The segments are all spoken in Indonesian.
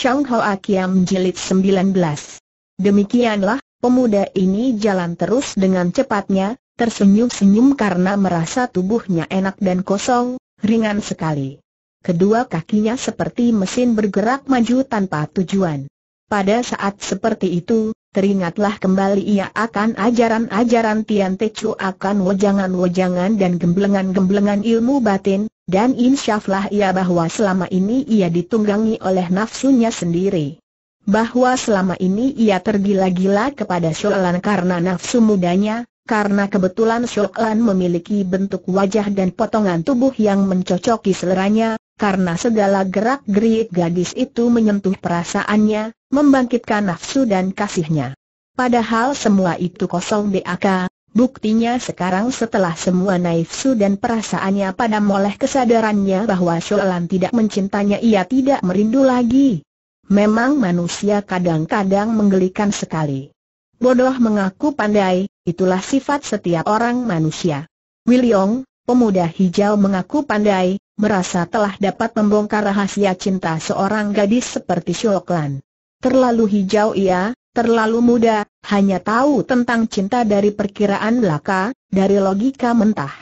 Chang Ho Akiam Jilid 19. Demikianlah, pemuda ini jalan terus dengan cepatnya, tersenyum-senyum karena merasa tubuhnya enak dan kosong, ringan sekali. Kedua kakinya seperti mesin bergerak maju tanpa tujuan. Pada saat seperti itu, teringatlah kembali ia akan ajaran-ajaran Tian Te Chu akan wajangan-wajangan dan gemblengan-gemblengan ilmu batin, dan insyaflah ia bahwa selama ini ia ditunggangi oleh nafsunya sendiri. Bahwa selama ini ia tergila-gila kepada Sholan karena nafsu mudanya, karena kebetulan Sholan memiliki bentuk wajah dan potongan tubuh yang mencocoki seleranya, karena segala gerak-gerik gadis itu menyentuh perasaannya, membangkitkan nafsu dan kasihnya. Padahal semua itu kosong DAK, buktinya sekarang setelah semua nafsu dan perasaannya pada mulai kesadarannya bahwa Sholan tidak mencintanya ia tidak merindu lagi. Memang manusia kadang-kadang menggelikan sekali. Bodoh mengaku pandai, itulah sifat setiap orang manusia. William, pemuda hijau mengaku pandai, merasa telah dapat membongkar rahasia cinta seorang gadis seperti Shoklan. Terlalu hijau ia, terlalu muda, hanya tahu tentang cinta dari perkiraan belaka, dari logika mentah.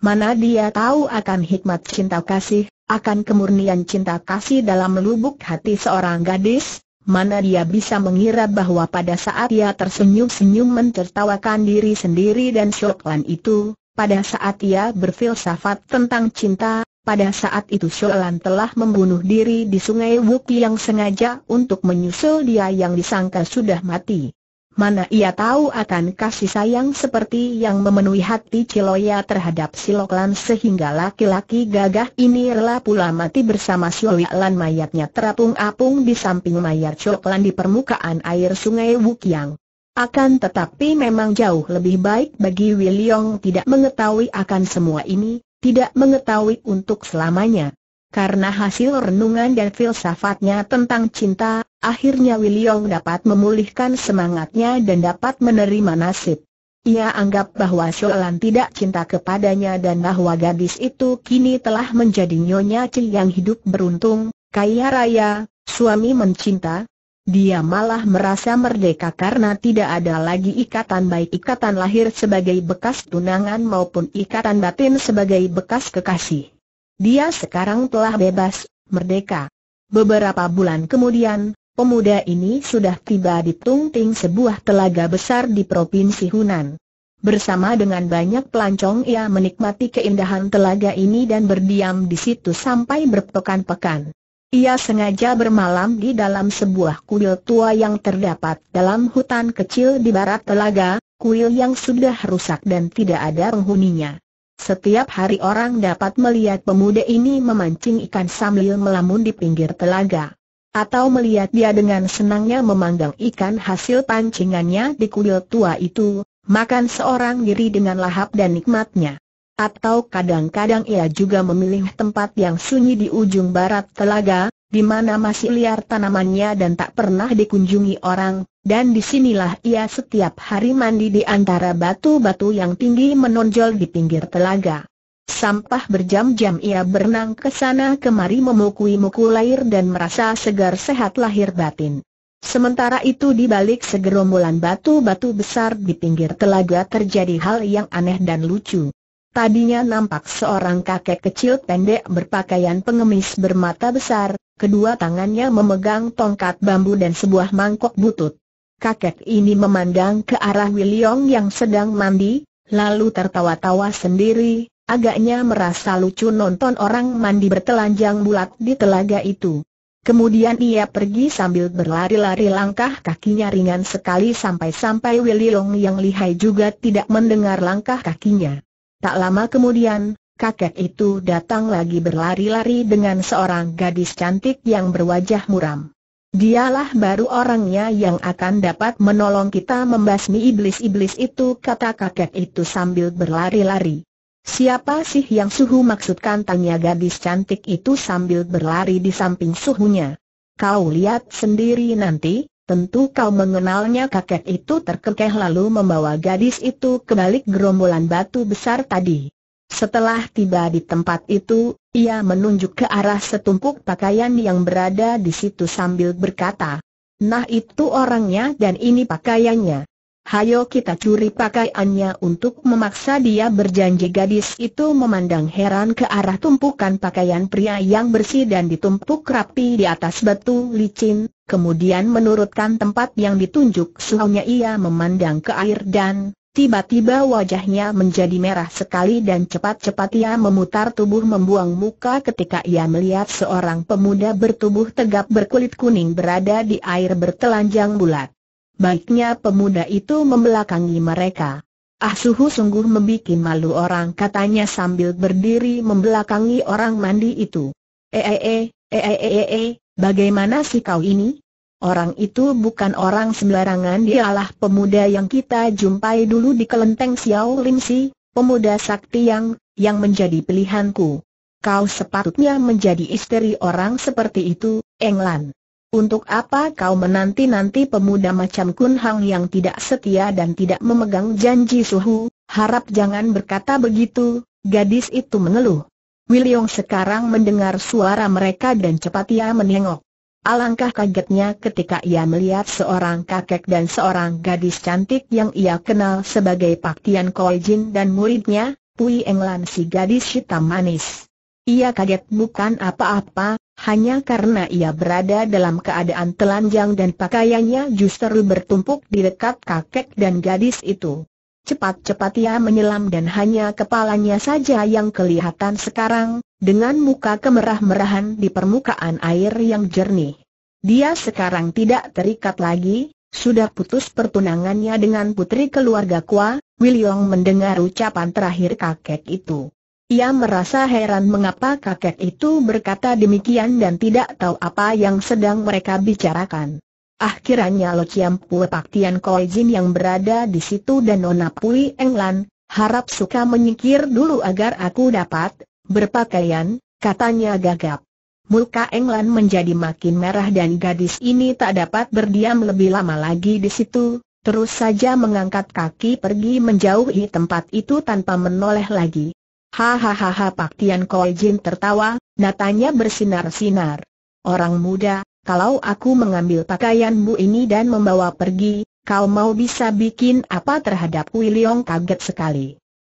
Mana dia tahu akan hikmat cinta kasih, akan kemurnian cinta kasih dalam lubuk hati seorang gadis, mana dia bisa mengira bahwa pada saat ia tersenyum-senyum mencertawakan diri sendiri dan syoklan itu, pada saat ia berfilsafat tentang cinta, pada saat itu Sholan telah membunuh diri di sungai Wuki yang sengaja untuk menyusul dia yang disangka sudah mati. Mana ia tahu akan kasih sayang seperti yang memenuhi hati Ciloya terhadap Siloklan sehingga laki-laki gagah ini rela pula mati bersama Shoelan mayatnya terapung-apung di samping mayat Shoelan di permukaan air sungai Wukiang. Akan tetapi memang jauh lebih baik bagi Wiliong tidak mengetahui akan semua ini, tidak mengetahui untuk selamanya. Karena hasil renungan dan filsafatnya tentang cinta, akhirnya Wiliong dapat memulihkan semangatnya dan dapat menerima nasib. Ia anggap bahwa Sholan tidak cinta kepadanya dan bahwa gadis itu kini telah menjadi nyonya Cil yang hidup beruntung, kaya raya, suami mencinta, dia malah merasa merdeka karena tidak ada lagi ikatan baik ikatan lahir sebagai bekas tunangan maupun ikatan batin sebagai bekas kekasih. Dia sekarang telah bebas, merdeka. Beberapa bulan kemudian, pemuda ini sudah tiba di Tungting sebuah telaga besar di Provinsi Hunan. Bersama dengan banyak pelancong ia menikmati keindahan telaga ini dan berdiam di situ sampai berpekan-pekan. Ia sengaja bermalam di dalam sebuah kuil tua yang terdapat dalam hutan kecil di barat telaga, kuil yang sudah rusak dan tidak ada penghuninya. Setiap hari orang dapat melihat pemuda ini memancing ikan sambil melamun di pinggir telaga. Atau melihat dia dengan senangnya memanggang ikan hasil pancingannya di kuil tua itu, makan seorang diri dengan lahap dan nikmatnya. Atau kadang-kadang ia juga memilih tempat yang sunyi di ujung barat telaga, di mana masih liar tanamannya dan tak pernah dikunjungi orang, dan disinilah ia setiap hari mandi di antara batu-batu yang tinggi menonjol di pinggir telaga. Sampah berjam-jam ia berenang ke sana kemari memukui-mukul air dan merasa segar sehat lahir batin. Sementara itu di balik segerombolan batu-batu besar di pinggir telaga terjadi hal yang aneh dan lucu. Tadinya nampak seorang kakek kecil pendek berpakaian pengemis bermata besar, kedua tangannya memegang tongkat bambu dan sebuah mangkok butut. Kakek ini memandang ke arah Wiliong yang sedang mandi, lalu tertawa-tawa sendiri, agaknya merasa lucu nonton orang mandi bertelanjang bulat di telaga itu. Kemudian ia pergi sambil berlari-lari langkah kakinya ringan sekali sampai-sampai Willy yang lihai juga tidak mendengar langkah kakinya. Tak lama kemudian, kakek itu datang lagi berlari-lari dengan seorang gadis cantik yang berwajah muram. Dialah baru orangnya yang akan dapat menolong kita membasmi iblis-iblis itu kata kakek itu sambil berlari-lari. Siapa sih yang suhu maksudkan tanya gadis cantik itu sambil berlari di samping suhunya. Kau lihat sendiri nanti, Tentu kau mengenalnya kakek itu terkekeh lalu membawa gadis itu ke balik gerombolan batu besar tadi. Setelah tiba di tempat itu, ia menunjuk ke arah setumpuk pakaian yang berada di situ sambil berkata, Nah itu orangnya dan ini pakaiannya hayo kita curi pakaiannya untuk memaksa dia berjanji gadis itu memandang heran ke arah tumpukan pakaian pria yang bersih dan ditumpuk rapi di atas batu licin, kemudian menurutkan tempat yang ditunjuk suhunya ia memandang ke air dan Tiba-tiba wajahnya menjadi merah sekali dan cepat-cepat ia memutar tubuh membuang muka ketika ia melihat seorang pemuda bertubuh tegap berkulit kuning berada di air bertelanjang bulat. Baiknya pemuda itu membelakangi mereka. Ah suhu sungguh membuat malu orang katanya sambil berdiri membelakangi orang mandi itu. Ee, ee, ee, ee, bagaimana si kau ini? Orang itu bukan orang sembarangan dialah pemuda yang kita jumpai dulu di kelenteng Xiao si, pemuda sakti yang, yang menjadi pilihanku. Kau sepatutnya menjadi istri orang seperti itu, Englan. Untuk apa kau menanti-nanti pemuda macam Kun Hang yang tidak setia dan tidak memegang janji suhu? Harap jangan berkata begitu, gadis itu mengeluh. William sekarang mendengar suara mereka dan cepat ia menengok. Alangkah kagetnya ketika ia melihat seorang kakek dan seorang gadis cantik yang ia kenal sebagai Pak Tian Koi Jin dan muridnya, Pui Englan si gadis hitam manis. Ia kaget bukan apa-apa, hanya karena ia berada dalam keadaan telanjang dan pakaiannya justru bertumpuk di dekat kakek dan gadis itu. Cepat-cepat ia menyelam dan hanya kepalanya saja yang kelihatan sekarang, dengan muka kemerah-merahan di permukaan air yang jernih. Dia sekarang tidak terikat lagi, sudah putus pertunangannya dengan putri keluarga Kua, Wiliong mendengar ucapan terakhir kakek itu. Ia merasa heran mengapa kakek itu berkata demikian dan tidak tahu apa yang sedang mereka bicarakan. Akhirnya ah, Lo Chiam Pue Tian Koi Jin yang berada di situ dan Nona Pui Englan, harap suka menyikir dulu agar aku dapat berpakaian, katanya gagap. Muka Englan menjadi makin merah dan gadis ini tak dapat berdiam lebih lama lagi di situ, terus saja mengangkat kaki pergi menjauhi tempat itu tanpa menoleh lagi. Hahaha Pak Tian Koi Jin tertawa, natanya bersinar-sinar. Orang muda, kalau aku mengambil pakaianmu ini dan membawa pergi, kau mau bisa bikin apa terhadap William kaget sekali.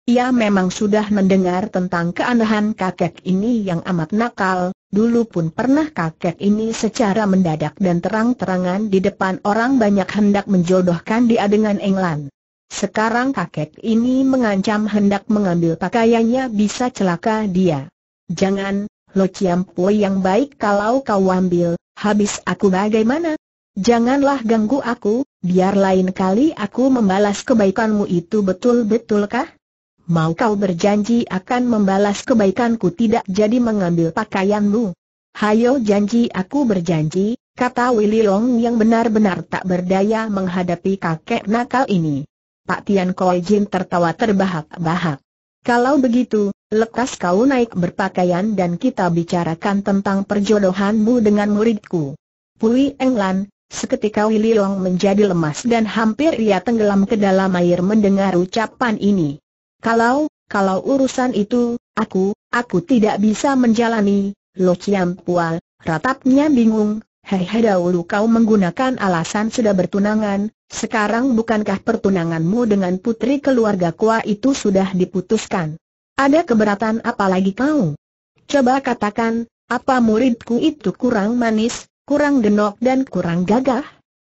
Ia memang sudah mendengar tentang keanehan kakek ini yang amat nakal, dulu pun pernah kakek ini secara mendadak dan terang-terangan di depan orang banyak hendak menjodohkan dia dengan England. Sekarang kakek ini mengancam hendak mengambil pakaiannya bisa celaka dia. Jangan, Lo ciampu yang baik kalau kau ambil, habis aku bagaimana? Janganlah ganggu aku, biar lain kali aku membalas kebaikanmu itu betul-betulkah? Mau kau berjanji akan membalas kebaikanku tidak jadi mengambil pakaianmu? Hayo janji aku berjanji, kata Willy Long yang benar-benar tak berdaya menghadapi kakek nakal ini. Pak Tian Koi Jin tertawa terbahak-bahak. Kalau begitu, lekas kau naik berpakaian dan kita bicarakan tentang perjodohanmu dengan muridku. Pui Englan, seketika Willy Wong menjadi lemas dan hampir ia tenggelam ke dalam air mendengar ucapan ini. Kalau, kalau urusan itu, aku, aku tidak bisa menjalani, Lo Chiam Pual, ratapnya bingung, hehe dahulu kau menggunakan alasan sudah bertunangan, sekarang bukankah pertunanganmu dengan putri keluarga Kua itu sudah diputuskan? Ada keberatan apalagi kau? Coba katakan, apa muridku itu kurang manis, kurang denok dan kurang gagah?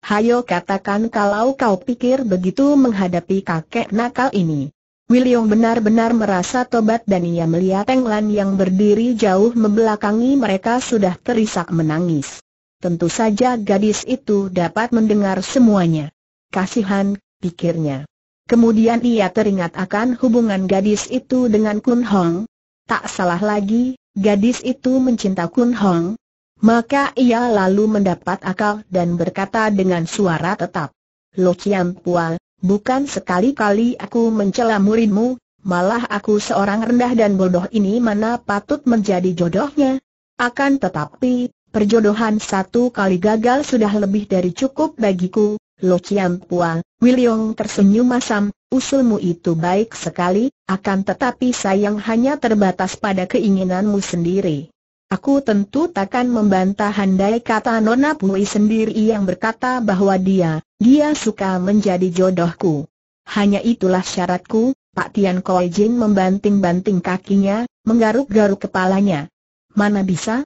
Hayo katakan kalau kau pikir begitu menghadapi kakek nakal ini. William benar-benar merasa tobat dan ia melihat Teng Lan yang berdiri jauh membelakangi mereka sudah terisak menangis. Tentu saja gadis itu dapat mendengar semuanya. Kasihan, pikirnya. Kemudian ia teringat akan hubungan gadis itu dengan Kun Hong. Tak salah lagi, gadis itu mencinta Kun Hong. Maka ia lalu mendapat akal dan berkata dengan suara tetap. Lo Chiam Pual, bukan sekali-kali aku mencela muridmu, malah aku seorang rendah dan bodoh ini mana patut menjadi jodohnya. Akan tetapi, perjodohan satu kali gagal sudah lebih dari cukup bagiku, Lo Chiam William Wiliong tersenyum masam, usulmu itu baik sekali, akan tetapi sayang hanya terbatas pada keinginanmu sendiri. Aku tentu takkan membantah handai kata Nona Pui sendiri yang berkata bahwa dia, dia suka menjadi jodohku. Hanya itulah syaratku, Pak Tian Koi Jin membanting-banting kakinya, menggaruk-garuk kepalanya. Mana bisa,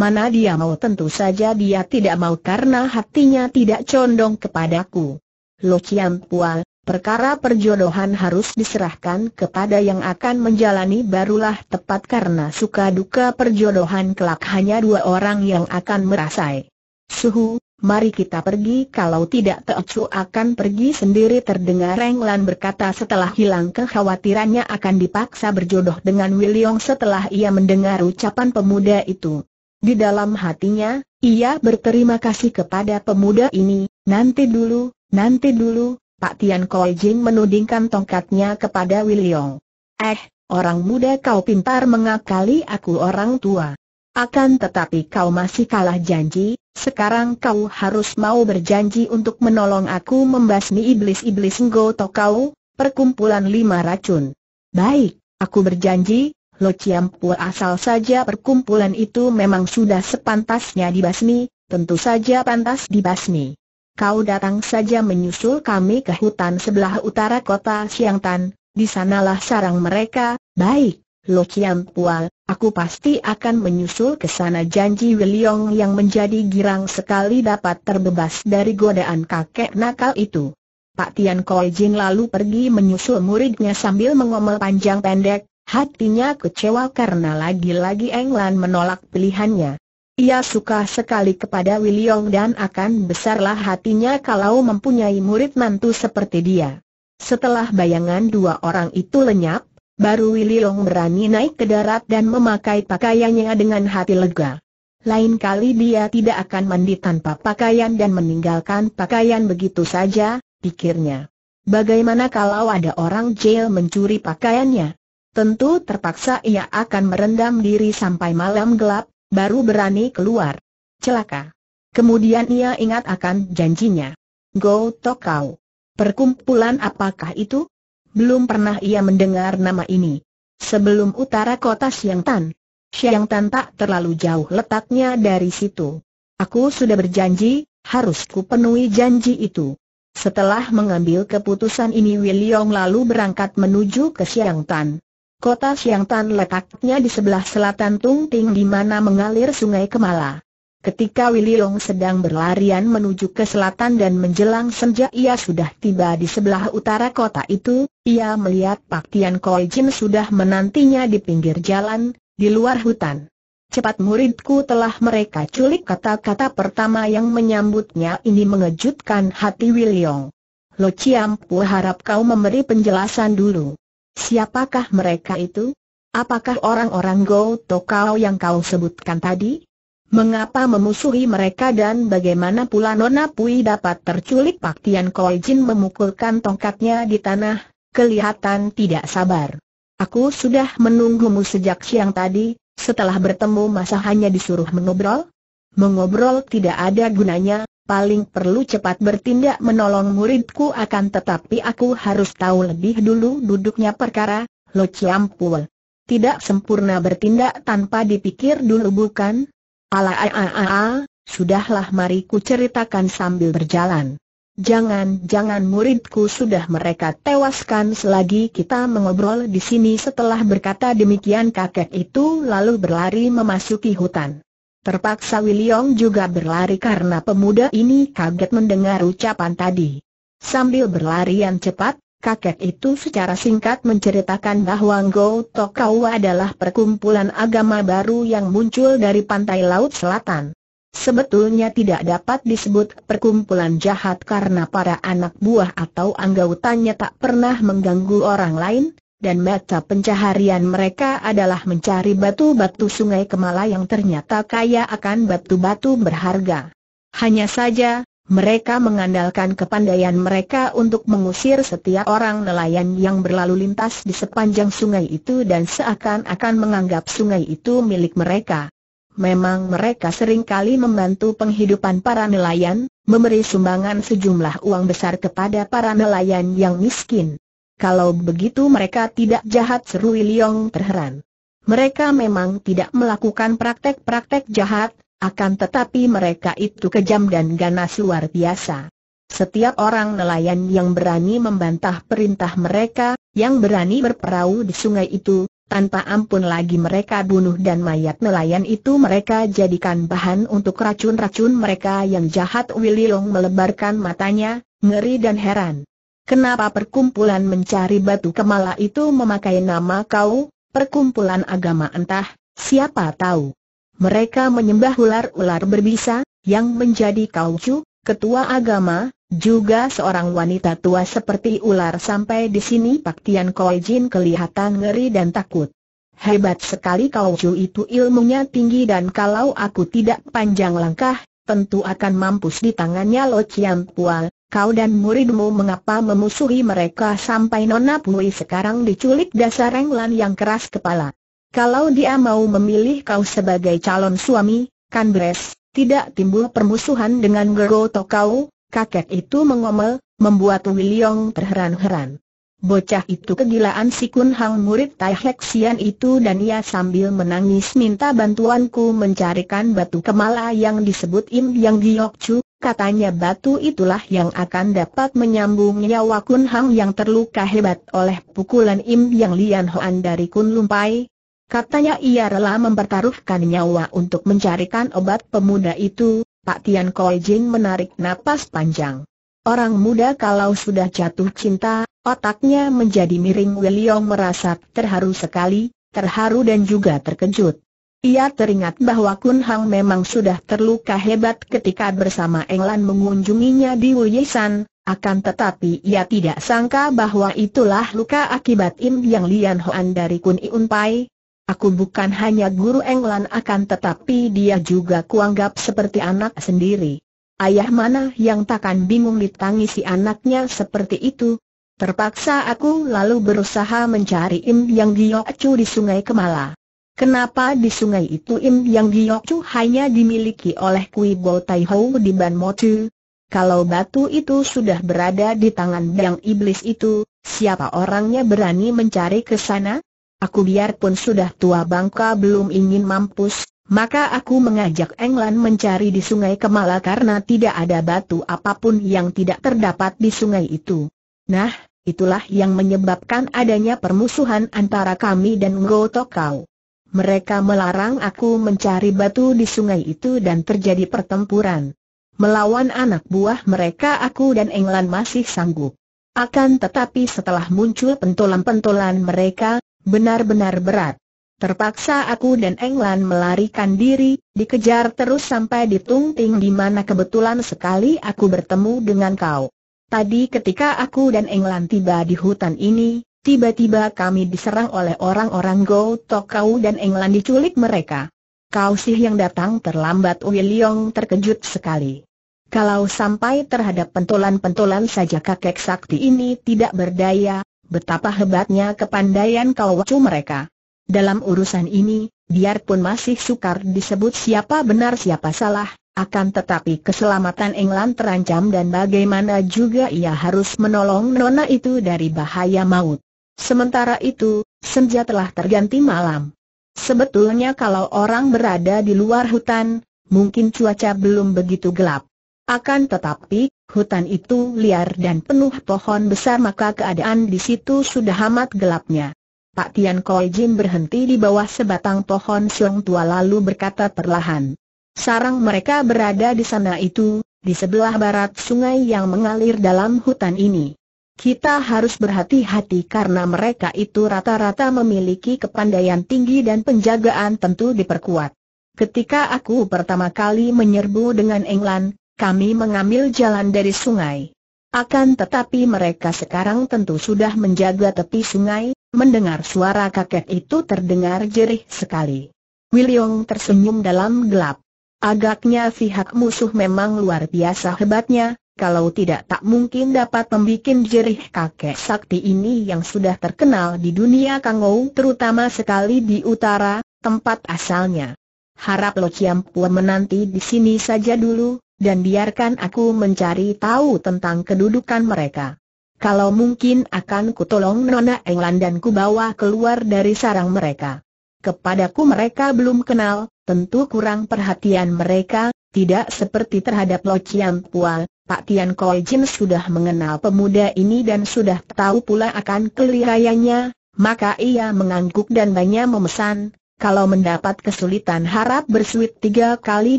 mana dia mau tentu saja dia tidak mau karena hatinya tidak condong kepadaku. Lo Cian Pual, perkara perjodohan harus diserahkan kepada yang akan menjalani barulah tepat karena suka duka perjodohan kelak hanya dua orang yang akan merasai. Suhu, mari kita pergi kalau tidak Teocu akan pergi sendiri terdengar Renglan berkata setelah hilang kekhawatirannya akan dipaksa berjodoh dengan Wiliong setelah ia mendengar ucapan pemuda itu. Di dalam hatinya, ia berterima kasih kepada pemuda ini, nanti dulu, nanti dulu, Pak Tian Koi Jing menudingkan tongkatnya kepada William. Eh, orang muda kau pintar mengakali aku orang tua. Akan tetapi kau masih kalah janji, sekarang kau harus mau berjanji untuk menolong aku membasmi iblis-iblis Ngo kau, perkumpulan lima racun. Baik, aku berjanji, Lo Chiam Pua asal saja perkumpulan itu memang sudah sepantasnya dibasmi, tentu saja pantas dibasmi. Kau datang saja menyusul kami ke hutan sebelah utara kota Siangtan, di sanalah sarang mereka, baik, Lo Chiam Pua, aku pasti akan menyusul ke sana janji Wiliong yang menjadi girang sekali dapat terbebas dari godaan kakek nakal itu. Pak Tian Koi Jin lalu pergi menyusul muridnya sambil mengomel panjang pendek, Hatinya kecewa karena lagi-lagi Englan menolak pilihannya. Ia suka sekali kepada Wiliong dan akan besarlah hatinya kalau mempunyai murid mantu seperti dia. Setelah bayangan dua orang itu lenyap, baru Wiliong berani naik ke darat dan memakai pakaiannya dengan hati lega. Lain kali dia tidak akan mandi tanpa pakaian dan meninggalkan pakaian begitu saja, pikirnya. Bagaimana kalau ada orang jail mencuri pakaiannya? tentu terpaksa ia akan merendam diri sampai malam gelap, baru berani keluar. Celaka. Kemudian ia ingat akan janjinya. Go Tokau. Perkumpulan apakah itu? Belum pernah ia mendengar nama ini. Sebelum utara kota Siangtan. Siangtan tak terlalu jauh letaknya dari situ. Aku sudah berjanji, harus kupenuhi janji itu. Setelah mengambil keputusan ini Wiliong lalu berangkat menuju ke Siangtan. Kota Siangtan letaknya di sebelah selatan Tungting di mana mengalir sungai Kemala. Ketika Wiliong sedang berlarian menuju ke selatan dan menjelang senja ia sudah tiba di sebelah utara kota itu, ia melihat Pak Tian Koi Jin sudah menantinya di pinggir jalan, di luar hutan. Cepat muridku telah mereka culik kata-kata pertama yang menyambutnya ini mengejutkan hati Wiliong. Lo Ciampu harap kau memberi penjelasan dulu. Siapakah mereka itu? Apakah orang-orang Go Kau yang kau sebutkan tadi? Mengapa memusuhi mereka dan bagaimana pula Nona Pui dapat terculik Pak Tian Koi Jin memukulkan tongkatnya di tanah, kelihatan tidak sabar. Aku sudah menunggumu sejak siang tadi, setelah bertemu masa hanya disuruh mengobrol? Mengobrol tidak ada gunanya, paling perlu cepat bertindak menolong muridku akan tetapi aku harus tahu lebih dulu duduknya perkara, Lo Ciampul. Tidak sempurna bertindak tanpa dipikir dulu bukan? Ala a a a a, sudahlah mari ku ceritakan sambil berjalan. Jangan-jangan muridku sudah mereka tewaskan selagi kita mengobrol di sini setelah berkata demikian kakek itu lalu berlari memasuki hutan. Terpaksa William juga berlari karena pemuda ini kaget mendengar ucapan tadi. Sambil berlarian cepat, kakek itu secara singkat menceritakan bahwa Ngo Tokawa adalah perkumpulan agama baru yang muncul dari pantai laut selatan. Sebetulnya tidak dapat disebut perkumpulan jahat karena para anak buah atau anggotanya tak pernah mengganggu orang lain, dan mata pencaharian mereka adalah mencari batu-batu sungai Kemala yang ternyata kaya akan batu-batu berharga. Hanya saja, mereka mengandalkan kepandaian mereka untuk mengusir setiap orang nelayan yang berlalu lintas di sepanjang sungai itu dan seakan-akan menganggap sungai itu milik mereka. Memang mereka seringkali membantu penghidupan para nelayan, memberi sumbangan sejumlah uang besar kepada para nelayan yang miskin. Kalau begitu mereka tidak jahat seru Liong terheran. Mereka memang tidak melakukan praktek-praktek jahat, akan tetapi mereka itu kejam dan ganas luar biasa. Setiap orang nelayan yang berani membantah perintah mereka, yang berani berperahu di sungai itu, tanpa ampun lagi mereka bunuh dan mayat nelayan itu mereka jadikan bahan untuk racun-racun mereka yang jahat Willy Long melebarkan matanya, ngeri dan heran. Kenapa perkumpulan mencari batu kemala itu memakai nama kau, perkumpulan agama entah, siapa tahu. Mereka menyembah ular-ular berbisa, yang menjadi kaucu, ketua agama, juga seorang wanita tua seperti ular sampai di sini Pak Tian Koi Jin kelihatan ngeri dan takut. Hebat sekali kaucu itu ilmunya tinggi dan kalau aku tidak panjang langkah, tentu akan mampus di tangannya Lo Chiam Pual, kau dan muridmu mengapa memusuhi mereka sampai Nona Pui sekarang diculik dasar englan yang keras kepala. Kalau dia mau memilih kau sebagai calon suami, kan beres, tidak timbul permusuhan dengan Geroto kau, kakek itu mengomel, membuat Wiliong terheran-heran. Bocah itu kegilaan si Kun Hang murid Tai Hek Sian itu dan ia sambil menangis minta bantuanku mencarikan batu kemala yang disebut Im Yang Giok Chu, katanya batu itulah yang akan dapat menyambung nyawa Kun Hang yang terluka hebat oleh pukulan Im Yang Lian Hoan dari Kun Lumpai. Katanya ia rela mempertaruhkan nyawa untuk mencarikan obat pemuda itu, Pak Tian Koi Jin menarik napas panjang. Orang muda kalau sudah jatuh cinta, otaknya menjadi miring William merasa terharu sekali, terharu dan juga terkejut. Ia teringat bahwa Kun Hang memang sudah terluka hebat ketika bersama Englan mengunjunginya di Wuyisan, akan tetapi ia tidak sangka bahwa itulah luka akibat Im Yang Lian Hoan dari Kun Iun Pai. Aku bukan hanya guru Englan akan tetapi dia juga kuanggap seperti anak sendiri. Ayah mana yang takkan bingung ditangisi anaknya seperti itu? Terpaksa aku lalu berusaha mencari Im Yang Gio Acu di Sungai Kemala. Kenapa di sungai itu Im Yang Chu hanya dimiliki oleh Kui Bo Tai Ho di Ban Chu? Kalau batu itu sudah berada di tangan yang iblis itu, siapa orangnya berani mencari ke sana? Aku biarpun sudah tua bangka belum ingin mampus, maka aku mengajak Englan mencari di sungai Kemala karena tidak ada batu apapun yang tidak terdapat di sungai itu. Nah, itulah yang menyebabkan adanya permusuhan antara kami dan Ngotokau. Mereka melarang aku mencari batu di sungai itu dan terjadi pertempuran. Melawan anak buah mereka aku dan Englan masih sanggup. Akan tetapi setelah muncul pentolan-pentolan mereka, benar-benar berat. Terpaksa aku dan Englan melarikan diri, dikejar terus sampai di Tungting di mana kebetulan sekali aku bertemu dengan kau. Tadi ketika aku dan Englan tiba di hutan ini, Tiba-tiba kami diserang oleh orang-orang Go Tokau dan England diculik mereka. Kau sih yang datang terlambat William terkejut sekali. Kalau sampai terhadap pentolan-pentolan saja kakek sakti ini tidak berdaya, betapa hebatnya kepandaian kau wacu mereka. Dalam urusan ini, biarpun masih sukar disebut siapa benar siapa salah, akan tetapi keselamatan England terancam dan bagaimana juga ia harus menolong nona itu dari bahaya maut. Sementara itu, senja telah terganti malam. Sebetulnya kalau orang berada di luar hutan, mungkin cuaca belum begitu gelap. Akan tetapi, hutan itu liar dan penuh pohon besar maka keadaan di situ sudah amat gelapnya. Pak Tian Koi Jin berhenti di bawah sebatang pohon siung tua lalu berkata perlahan. Sarang mereka berada di sana itu, di sebelah barat sungai yang mengalir dalam hutan ini. Kita harus berhati-hati karena mereka itu rata-rata memiliki kepandaian tinggi dan penjagaan tentu diperkuat. Ketika aku pertama kali menyerbu dengan England, kami mengambil jalan dari sungai. Akan tetapi mereka sekarang tentu sudah menjaga tepi sungai, mendengar suara kakek itu terdengar jerih sekali. William tersenyum dalam gelap. Agaknya pihak musuh memang luar biasa hebatnya, kalau tidak tak mungkin dapat membuat jerih kakek sakti ini yang sudah terkenal di dunia Kangou terutama sekali di utara, tempat asalnya. Harap Lo Chiampu menanti di sini saja dulu, dan biarkan aku mencari tahu tentang kedudukan mereka. Kalau mungkin akan kutolong Nona England dan kubawa keluar dari sarang mereka. Kepadaku mereka belum kenal, tentu kurang perhatian mereka, tidak seperti terhadap Lo Chiampuan, Pak Tian Koi Jin sudah mengenal pemuda ini dan sudah tahu pula akan kelirayanya, maka ia mengangguk dan banyak memesan, kalau mendapat kesulitan harap bersuit tiga kali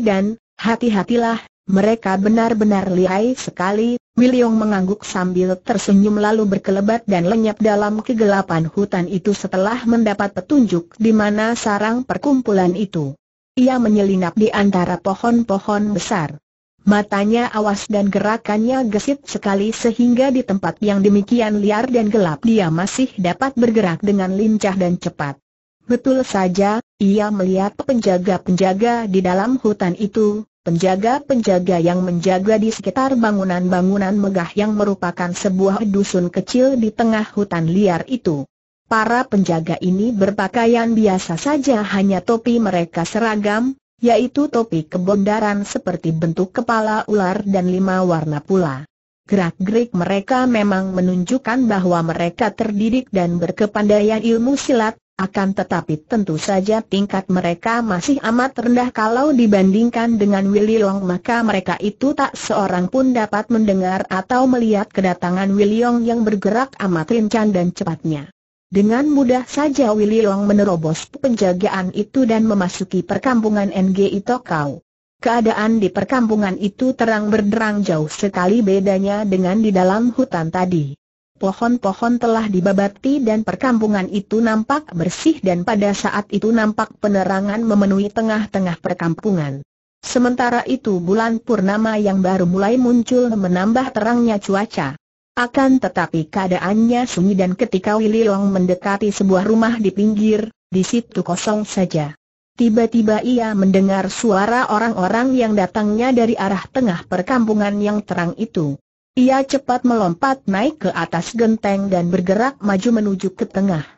dan, hati-hatilah, mereka benar-benar lihai sekali, Miliong mengangguk sambil tersenyum lalu berkelebat dan lenyap dalam kegelapan hutan itu setelah mendapat petunjuk di mana sarang perkumpulan itu. Ia menyelinap di antara pohon-pohon besar. Matanya awas dan gerakannya gesit sekali sehingga di tempat yang demikian liar dan gelap dia masih dapat bergerak dengan lincah dan cepat. Betul saja, ia melihat penjaga-penjaga di dalam hutan itu, penjaga-penjaga yang menjaga di sekitar bangunan-bangunan megah yang merupakan sebuah dusun kecil di tengah hutan liar itu. Para penjaga ini berpakaian biasa saja hanya topi mereka seragam, yaitu topi kebondaran seperti bentuk kepala ular dan lima warna pula. Gerak-gerik mereka memang menunjukkan bahwa mereka terdidik dan berkepandaian ilmu silat, akan tetapi tentu saja tingkat mereka masih amat rendah kalau dibandingkan dengan Willy Long maka mereka itu tak seorang pun dapat mendengar atau melihat kedatangan Willy Long yang bergerak amat rincan dan cepatnya. Dengan mudah saja Willy Long menerobos penjagaan itu dan memasuki perkampungan NGI Tokau. Keadaan di perkampungan itu terang berderang jauh sekali bedanya dengan di dalam hutan tadi. Pohon-pohon telah dibabati dan perkampungan itu nampak bersih dan pada saat itu nampak penerangan memenuhi tengah-tengah perkampungan. Sementara itu bulan purnama yang baru mulai muncul menambah terangnya cuaca. Akan tetapi keadaannya sunyi dan ketika Willy Long mendekati sebuah rumah di pinggir, di situ kosong saja. Tiba-tiba ia mendengar suara orang-orang yang datangnya dari arah tengah perkampungan yang terang itu. Ia cepat melompat naik ke atas genteng dan bergerak maju menuju ke tengah.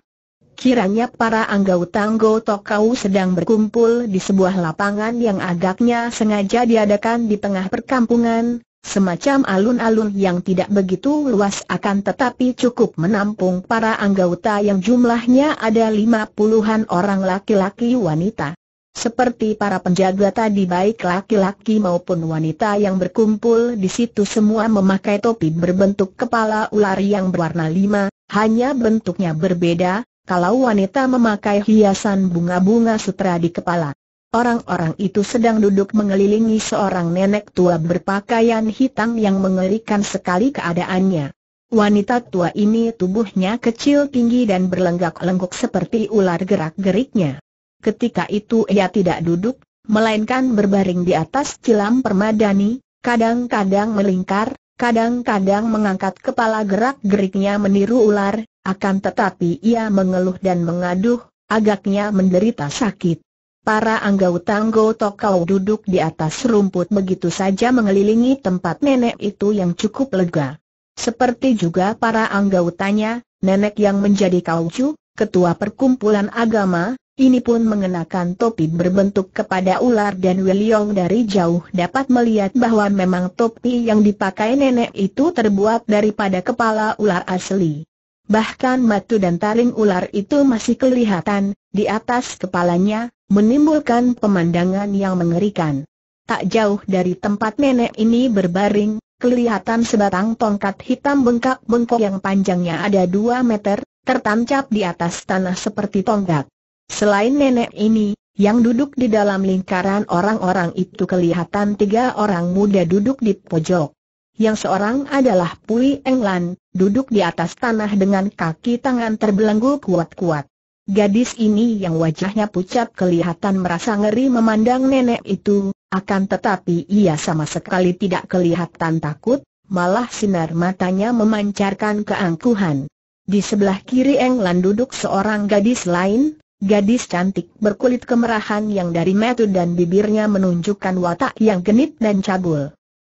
Kiranya para anggota Anggoto Kau sedang berkumpul di sebuah lapangan yang agaknya sengaja diadakan di tengah perkampungan, Semacam alun-alun yang tidak begitu luas akan tetapi cukup menampung para anggota yang jumlahnya ada lima puluhan orang laki-laki wanita. Seperti para penjaga tadi baik laki-laki maupun wanita yang berkumpul di situ semua memakai topi berbentuk kepala ular yang berwarna lima, hanya bentuknya berbeda, kalau wanita memakai hiasan bunga-bunga sutra di kepala. Orang-orang itu sedang duduk mengelilingi seorang nenek tua berpakaian hitam yang mengerikan sekali keadaannya. Wanita tua ini tubuhnya kecil tinggi dan berlenggak-lenggok seperti ular gerak-geriknya. Ketika itu ia tidak duduk, melainkan berbaring di atas cilam permadani, kadang-kadang melingkar, kadang-kadang mengangkat kepala gerak-geriknya meniru ular, akan tetapi ia mengeluh dan mengaduh, agaknya menderita sakit. Para anggota-anggota tokau duduk di atas rumput begitu saja mengelilingi tempat nenek itu yang cukup lega. Seperti juga para anggotanya, nenek yang menjadi kaucu, ketua perkumpulan agama, ini pun mengenakan topi berbentuk kepada ular dan Wiliong dari jauh dapat melihat bahwa memang topi yang dipakai nenek itu terbuat daripada kepala ular asli. Bahkan batu dan taring ular itu masih kelihatan, di atas kepalanya, menimbulkan pemandangan yang mengerikan. Tak jauh dari tempat nenek ini berbaring, kelihatan sebatang tongkat hitam bengkak-bengkok yang panjangnya ada dua meter, tertancap di atas tanah seperti tonggak. Selain nenek ini, yang duduk di dalam lingkaran orang-orang itu kelihatan tiga orang muda duduk di pojok. Yang seorang adalah Pui Englan, duduk di atas tanah dengan kaki tangan terbelenggu kuat-kuat. Gadis ini yang wajahnya pucat kelihatan merasa ngeri memandang nenek itu, akan tetapi ia sama sekali tidak kelihatan takut, malah sinar matanya memancarkan keangkuhan. Di sebelah kiri Englan duduk seorang gadis lain, gadis cantik berkulit kemerahan yang dari metu dan bibirnya menunjukkan watak yang genit dan cabul.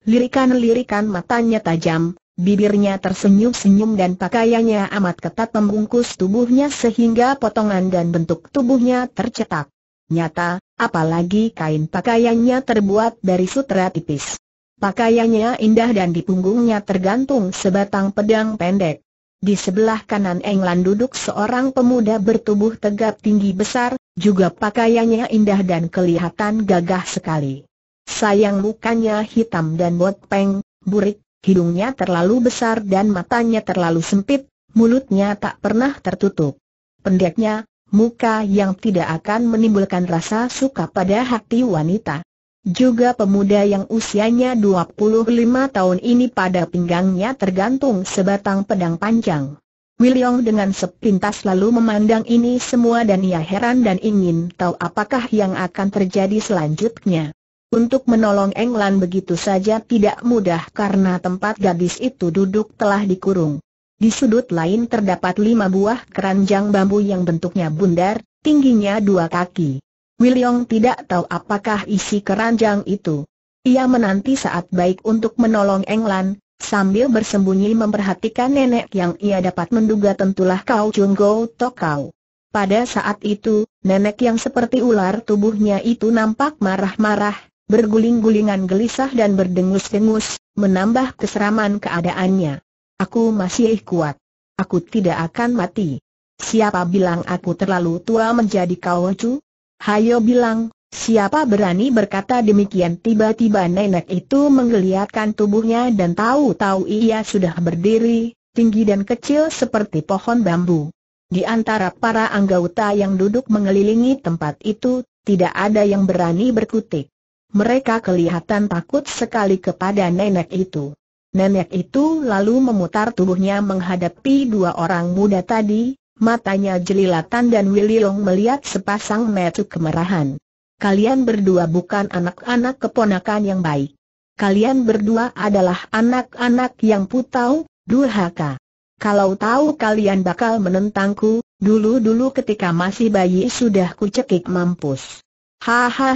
Lirikan-lirikan matanya tajam, Bibirnya tersenyum-senyum dan pakaiannya amat ketat membungkus tubuhnya sehingga potongan dan bentuk tubuhnya tercetak. Nyata, apalagi kain pakaiannya terbuat dari sutra tipis. Pakaiannya indah dan di punggungnya tergantung sebatang pedang pendek. Di sebelah kanan Englan duduk seorang pemuda bertubuh tegap tinggi besar, juga pakaiannya indah dan kelihatan gagah sekali. Sayang mukanya hitam dan botpeng, burik, hidungnya terlalu besar dan matanya terlalu sempit, mulutnya tak pernah tertutup. Pendeknya, muka yang tidak akan menimbulkan rasa suka pada hati wanita. Juga pemuda yang usianya 25 tahun ini pada pinggangnya tergantung sebatang pedang panjang. William dengan sepintas lalu memandang ini semua dan ia heran dan ingin tahu apakah yang akan terjadi selanjutnya. Untuk menolong Englan begitu saja tidak mudah karena tempat gadis itu duduk telah dikurung. Di sudut lain terdapat lima buah keranjang bambu yang bentuknya bundar, tingginya dua kaki. Wiliong tidak tahu apakah isi keranjang itu. Ia menanti saat baik untuk menolong Englan, sambil bersembunyi memperhatikan nenek yang ia dapat menduga tentulah kau Chunggo Tokau. Pada saat itu, nenek yang seperti ular tubuhnya itu nampak marah-marah, berguling-gulingan gelisah dan berdengus-dengus, menambah keseraman keadaannya. Aku masih kuat. Aku tidak akan mati. Siapa bilang aku terlalu tua menjadi kawacu? Hayo bilang, siapa berani berkata demikian tiba-tiba nenek itu menggeliatkan tubuhnya dan tahu-tahu ia sudah berdiri, tinggi dan kecil seperti pohon bambu. Di antara para anggota yang duduk mengelilingi tempat itu, tidak ada yang berani berkutik. Mereka kelihatan takut sekali kepada nenek itu. Nenek itu lalu memutar tubuhnya menghadapi dua orang muda tadi, matanya jelilatan dan Willy Long melihat sepasang mata kemerahan. Kalian berdua bukan anak-anak keponakan yang baik. Kalian berdua adalah anak-anak yang putau, durhaka. Kalau tahu kalian bakal menentangku, dulu-dulu ketika masih bayi sudah kucekik mampus. Hahaha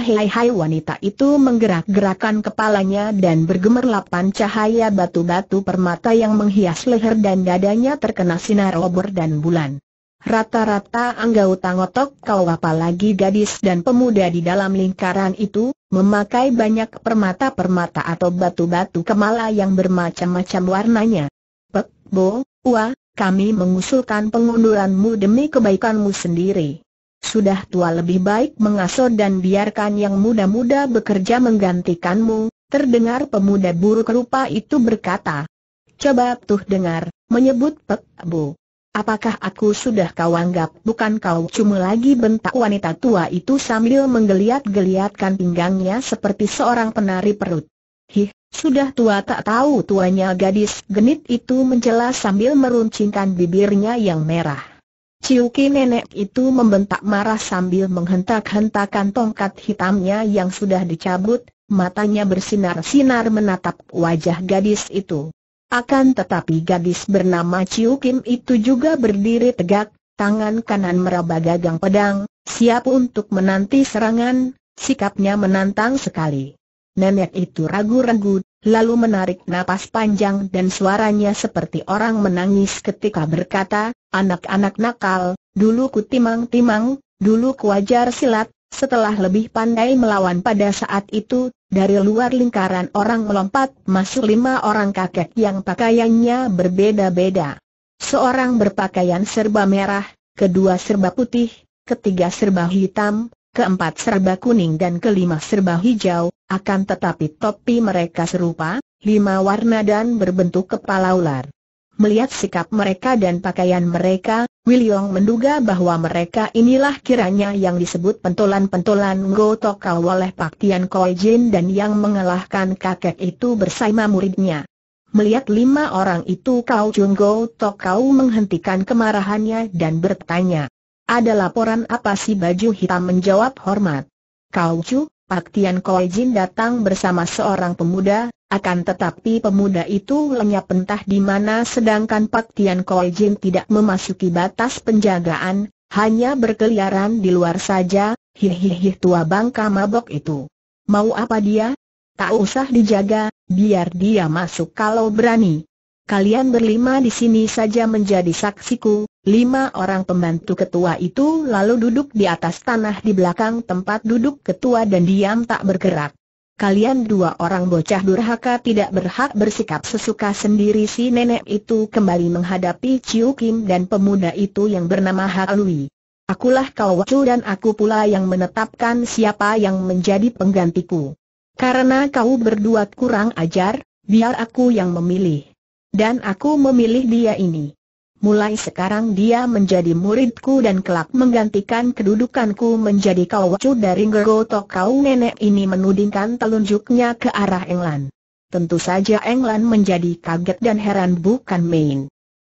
wanita itu menggerak-gerakan kepalanya dan bergemerlapan cahaya batu-batu permata yang menghias leher dan dadanya terkena sinar obor dan bulan. Rata-rata anggau tangotok kau apalagi gadis dan pemuda di dalam lingkaran itu, memakai banyak permata-permata atau batu-batu kemala yang bermacam-macam warnanya. Pek, Bo, Wah, kami mengusulkan pengunduranmu demi kebaikanmu sendiri. Sudah tua lebih baik mengasuh dan biarkan yang muda-muda bekerja menggantikanmu, terdengar pemuda buruk rupa itu berkata. Coba tuh dengar, menyebut Pek Bu. Apakah aku sudah kau anggap bukan kau cuma lagi bentak wanita tua itu sambil menggeliat-geliatkan pinggangnya seperti seorang penari perut. Hih, sudah tua tak tahu tuanya gadis genit itu menjelas sambil meruncingkan bibirnya yang merah. Ciuki nenek itu membentak marah sambil menghentak-hentakan tongkat hitamnya yang sudah dicabut, matanya bersinar-sinar menatap wajah gadis itu. Akan tetapi gadis bernama Ciu Kim itu juga berdiri tegak, tangan kanan meraba gagang pedang, siap untuk menanti serangan, sikapnya menantang sekali. Nenek itu ragu-ragu, lalu menarik napas panjang dan suaranya seperti orang menangis ketika berkata, Anak-anak nakal, dulu ku timang-timang, dulu ku ajar silat, setelah lebih pandai melawan pada saat itu, dari luar lingkaran orang melompat masuk lima orang kakek yang pakaiannya berbeda-beda. Seorang berpakaian serba merah, kedua serba putih, ketiga serba hitam, keempat serba kuning dan kelima serba hijau, akan tetapi topi mereka serupa, lima warna dan berbentuk kepala ular. Melihat sikap mereka dan pakaian mereka, William menduga bahwa mereka inilah kiranya yang disebut pentolan-pentolan Ngotokau oleh Pak Tian Koi Jin dan yang mengalahkan kakek itu bersama muridnya. Melihat lima orang itu Kau Chung Tokau menghentikan kemarahannya dan bertanya. Ada laporan apa si baju hitam menjawab hormat? Kau Chu, Pak Tian Koi Jin datang bersama seorang pemuda, akan tetapi pemuda itu lenyap entah di mana sedangkan Pak Tian Koi Jin tidak memasuki batas penjagaan, hanya berkeliaran di luar saja, hihihi tua bangka mabok itu. Mau apa dia? Tak usah dijaga, biar dia masuk kalau berani kalian berlima di sini saja menjadi saksiku, lima orang pembantu ketua itu lalu duduk di atas tanah di belakang tempat duduk ketua dan diam tak bergerak. Kalian dua orang bocah durhaka tidak berhak bersikap sesuka sendiri si nenek itu kembali menghadapi Chiu Kim dan pemuda itu yang bernama Halui. Akulah kau wacu dan aku pula yang menetapkan siapa yang menjadi penggantiku. Karena kau berdua kurang ajar, biar aku yang memilih. Dan aku memilih dia ini. Mulai sekarang dia menjadi muridku dan kelak menggantikan kedudukanku menjadi kawacu dari Ngerotok kau nenek ini menudingkan telunjuknya ke arah Englan. Tentu saja Englan menjadi kaget dan heran bukan main.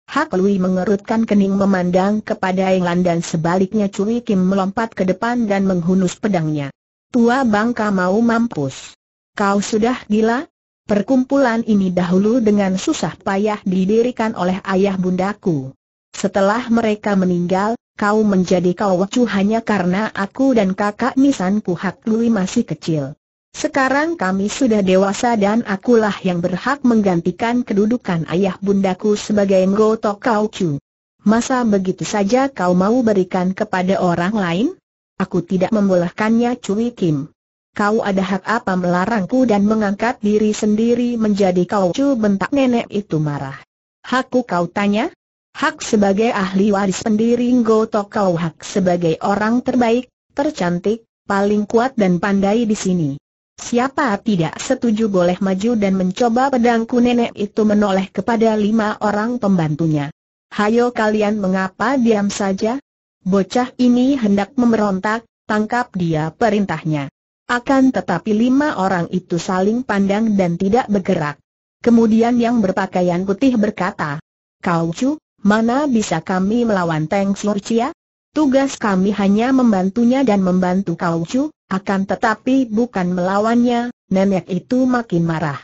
Hak Lui mengerutkan kening memandang kepada Englan dan sebaliknya Cui Kim melompat ke depan dan menghunus pedangnya. Tua bangka mau mampus. Kau sudah gila? Perkumpulan ini dahulu dengan susah payah didirikan oleh ayah bundaku. Setelah mereka meninggal, kau menjadi kawacu hanya karena aku dan kakak misanku Hak Lui masih kecil. Sekarang kami sudah dewasa dan akulah yang berhak menggantikan kedudukan ayah bundaku sebagai Ngoto Kaucu. Masa begitu saja kau mau berikan kepada orang lain? Aku tidak membolehkannya Cui Kim kau ada hak apa melarangku dan mengangkat diri sendiri menjadi kau cu bentak nenek itu marah. Hakku kau tanya? Hak sebagai ahli waris pendiri Tok kau hak sebagai orang terbaik, tercantik, paling kuat dan pandai di sini. Siapa tidak setuju boleh maju dan mencoba pedangku nenek itu menoleh kepada lima orang pembantunya. Hayo kalian mengapa diam saja? Bocah ini hendak memberontak, tangkap dia perintahnya. Akan tetapi lima orang itu saling pandang dan tidak bergerak. Kemudian yang berpakaian putih berkata, Kau Chu, mana bisa kami melawan Teng Slorcia? Tugas kami hanya membantunya dan membantu Kau Chu, akan tetapi bukan melawannya, nenek itu makin marah.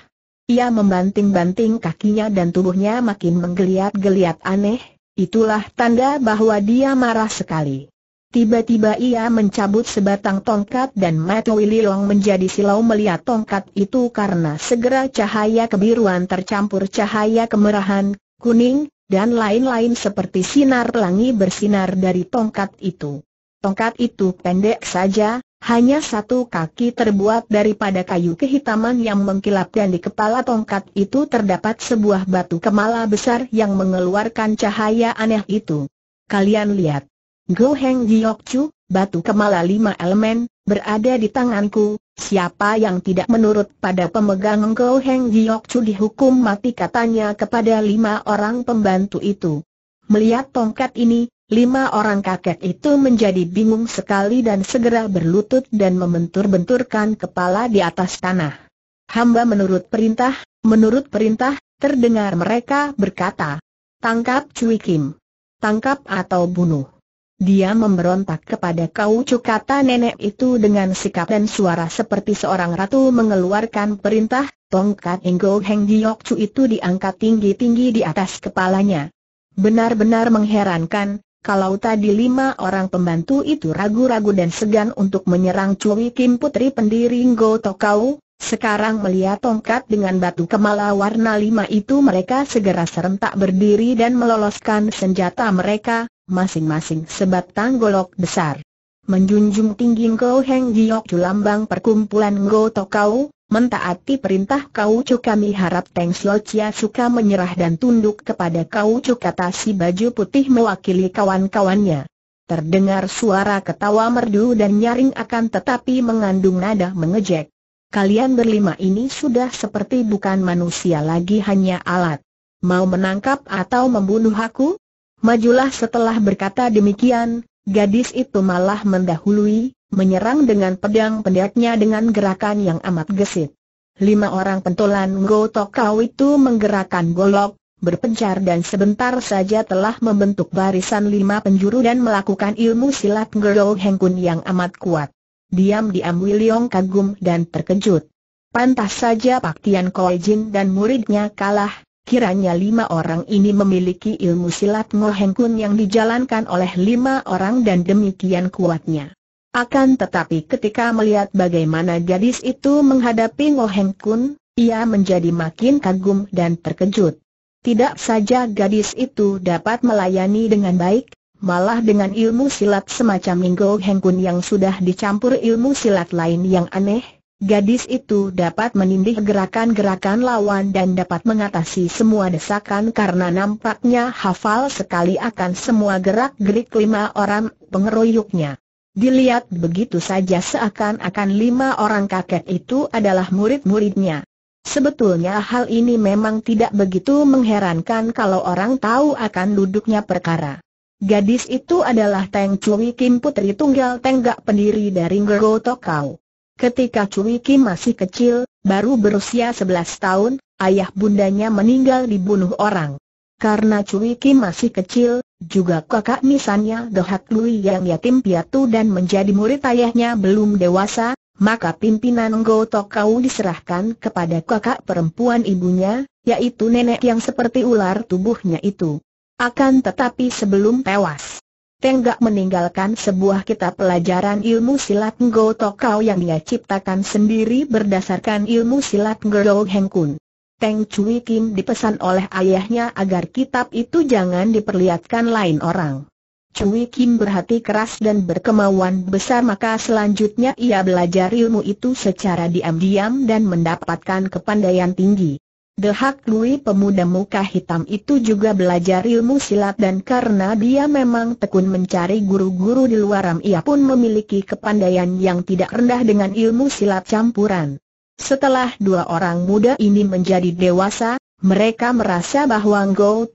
Ia membanting-banting kakinya dan tubuhnya makin menggeliat-geliat aneh, itulah tanda bahwa dia marah sekali. Tiba-tiba ia mencabut sebatang tongkat dan Matthew Wililong menjadi silau melihat tongkat itu karena segera cahaya kebiruan tercampur cahaya kemerahan, kuning, dan lain-lain seperti sinar pelangi bersinar dari tongkat itu. Tongkat itu pendek saja, hanya satu kaki terbuat daripada kayu kehitaman yang mengkilap dan di kepala tongkat itu terdapat sebuah batu kemala besar yang mengeluarkan cahaya aneh itu. Kalian lihat. Goheng Chu, batu kemala lima elemen, berada di tanganku, siapa yang tidak menurut pada pemegang Goheng Chu dihukum mati katanya kepada lima orang pembantu itu. Melihat tongkat ini, lima orang kakek itu menjadi bingung sekali dan segera berlutut dan membentur-benturkan kepala di atas tanah. Hamba menurut perintah, menurut perintah, terdengar mereka berkata, tangkap Cui Kim. Tangkap atau bunuh. Dia memberontak kepada Kau kata nenek itu dengan sikap dan suara seperti seorang ratu mengeluarkan perintah, tongkat Enggo Heng Chu itu diangkat tinggi-tinggi di atas kepalanya. Benar-benar mengherankan, kalau tadi lima orang pembantu itu ragu-ragu dan segan untuk menyerang Cui Kim Putri pendiri Enggo Tokau, sekarang melihat tongkat dengan batu kemala warna lima itu mereka segera serentak berdiri dan meloloskan senjata mereka, masing-masing sebatang golok besar. Menjunjung tinggi Ngo Heng Giok Chu lambang perkumpulan Ngo Tokau, mentaati perintah Kau Chu kami harap Teng Slo Chia suka menyerah dan tunduk kepada Kau Chu kata si baju putih mewakili kawan-kawannya. Terdengar suara ketawa merdu dan nyaring akan tetapi mengandung nada mengejek. Kalian berlima ini sudah seperti bukan manusia lagi hanya alat. Mau menangkap atau membunuh aku? Majulah setelah berkata demikian, gadis itu malah mendahului, menyerang dengan pedang pendeknya dengan gerakan yang amat gesit. Lima orang pentolan Kau itu menggerakkan golok, berpencar dan sebentar saja telah membentuk barisan lima penjuru dan melakukan ilmu silat Gerou Hengkun yang amat kuat. Diam-diam Wiliong kagum dan terkejut. Pantas saja Pak Tian Koi Jin dan muridnya kalah, Kiranya lima orang ini memiliki ilmu silat ngohengkun yang dijalankan oleh lima orang dan demikian kuatnya. Akan tetapi ketika melihat bagaimana gadis itu menghadapi ngohengkun, ia menjadi makin kagum dan terkejut. Tidak saja gadis itu dapat melayani dengan baik, malah dengan ilmu silat semacam ngohengkun Hengkun yang sudah dicampur ilmu silat lain yang aneh, Gadis itu dapat menindih gerakan-gerakan lawan dan dapat mengatasi semua desakan karena nampaknya hafal sekali akan semua gerak-gerik lima orang pengeroyoknya. Dilihat begitu saja seakan-akan lima orang kakek itu adalah murid-muridnya. Sebetulnya hal ini memang tidak begitu mengherankan kalau orang tahu akan duduknya perkara. Gadis itu adalah Teng Cui Kim Putri Tunggal Tenggak pendiri dari Ngerotokau. Ketika Cui Kim masih kecil, baru berusia 11 tahun, ayah bundanya meninggal dibunuh orang. Karena Cui Kim masih kecil, juga kakak misalnya Dohak Lui yang yatim piatu dan menjadi murid ayahnya belum dewasa, maka pimpinan Go Tokau diserahkan kepada kakak perempuan ibunya, yaitu nenek yang seperti ular tubuhnya itu. Akan tetapi sebelum tewas, Tenggak meninggalkan sebuah kitab pelajaran ilmu silat Ngo Tokau yang ia ciptakan sendiri berdasarkan ilmu silat Ngo Heng Kun. Teng Cui Kim dipesan oleh ayahnya agar kitab itu jangan diperlihatkan lain orang. Cui Kim berhati keras dan berkemauan besar maka selanjutnya ia belajar ilmu itu secara diam-diam dan mendapatkan kepandaian tinggi. The Hak Lui pemuda muka hitam itu juga belajar ilmu silat dan karena dia memang tekun mencari guru-guru di ram ia pun memiliki kepandaian yang tidak rendah dengan ilmu silat campuran. Setelah dua orang muda ini menjadi dewasa, mereka merasa bahwa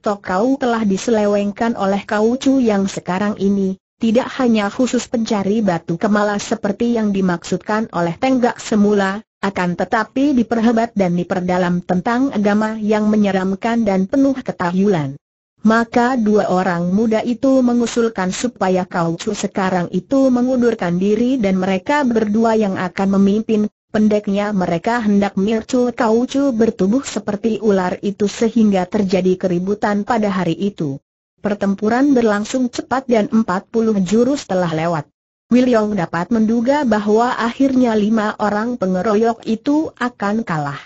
Tok Kau telah diselewengkan oleh Kau Chu yang sekarang ini, tidak hanya khusus pencari batu kemala seperti yang dimaksudkan oleh Tenggak semula, akan tetapi diperhebat dan diperdalam tentang agama yang menyeramkan dan penuh ketahyulan. Maka dua orang muda itu mengusulkan supaya kauchu sekarang itu mengundurkan diri dan mereka berdua yang akan memimpin, Pendeknya mereka hendak mircu kaucu bertubuh seperti ular itu sehingga terjadi keributan pada hari itu. Pertempuran berlangsung cepat dan 40 jurus telah lewat. Wiliong dapat menduga bahwa akhirnya lima orang pengeroyok itu akan kalah.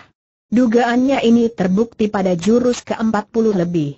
Dugaannya ini terbukti pada jurus ke-40 lebih.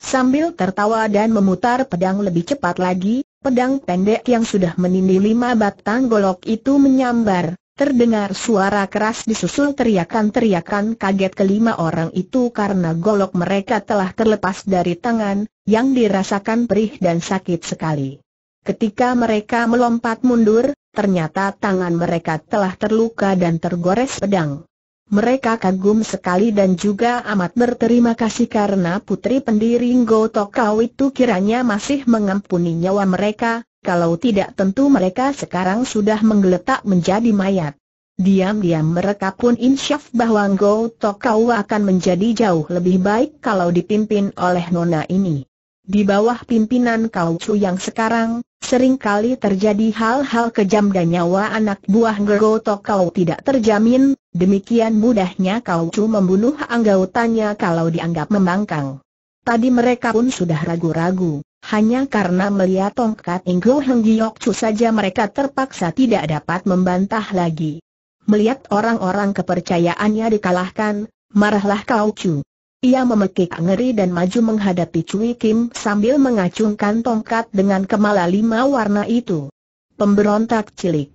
Sambil tertawa dan memutar pedang lebih cepat lagi, pedang pendek yang sudah menindih lima batang golok itu menyambar, Terdengar suara keras disusul teriakan-teriakan kaget kelima orang itu karena golok mereka telah terlepas dari tangan, yang dirasakan perih dan sakit sekali. Ketika mereka melompat mundur, ternyata tangan mereka telah terluka dan tergores pedang. Mereka kagum sekali dan juga amat berterima kasih karena putri pendiri Ngo Tokau itu kiranya masih mengampuni nyawa mereka, kalau tidak tentu mereka sekarang sudah menggeletak menjadi mayat. Diam-diam mereka pun insyaf bahwa Ngo Tokau akan menjadi jauh lebih baik kalau dipimpin oleh Nona ini. Di bawah pimpinan Kau Chu yang sekarang, Seringkali terjadi hal-hal kejam dan nyawa anak buah Gerotok kau tidak terjamin, demikian mudahnya kau cu membunuh anggotanya kalau dianggap membangkang. Tadi mereka pun sudah ragu-ragu, hanya karena melihat tongkat Inggo Heng Giok Chu saja mereka terpaksa tidak dapat membantah lagi. Melihat orang-orang kepercayaannya dikalahkan, marahlah kau Chu. Ia memekik ngeri dan maju menghadapi Cui Kim sambil mengacungkan tongkat dengan kemala lima warna itu. Pemberontak cilik.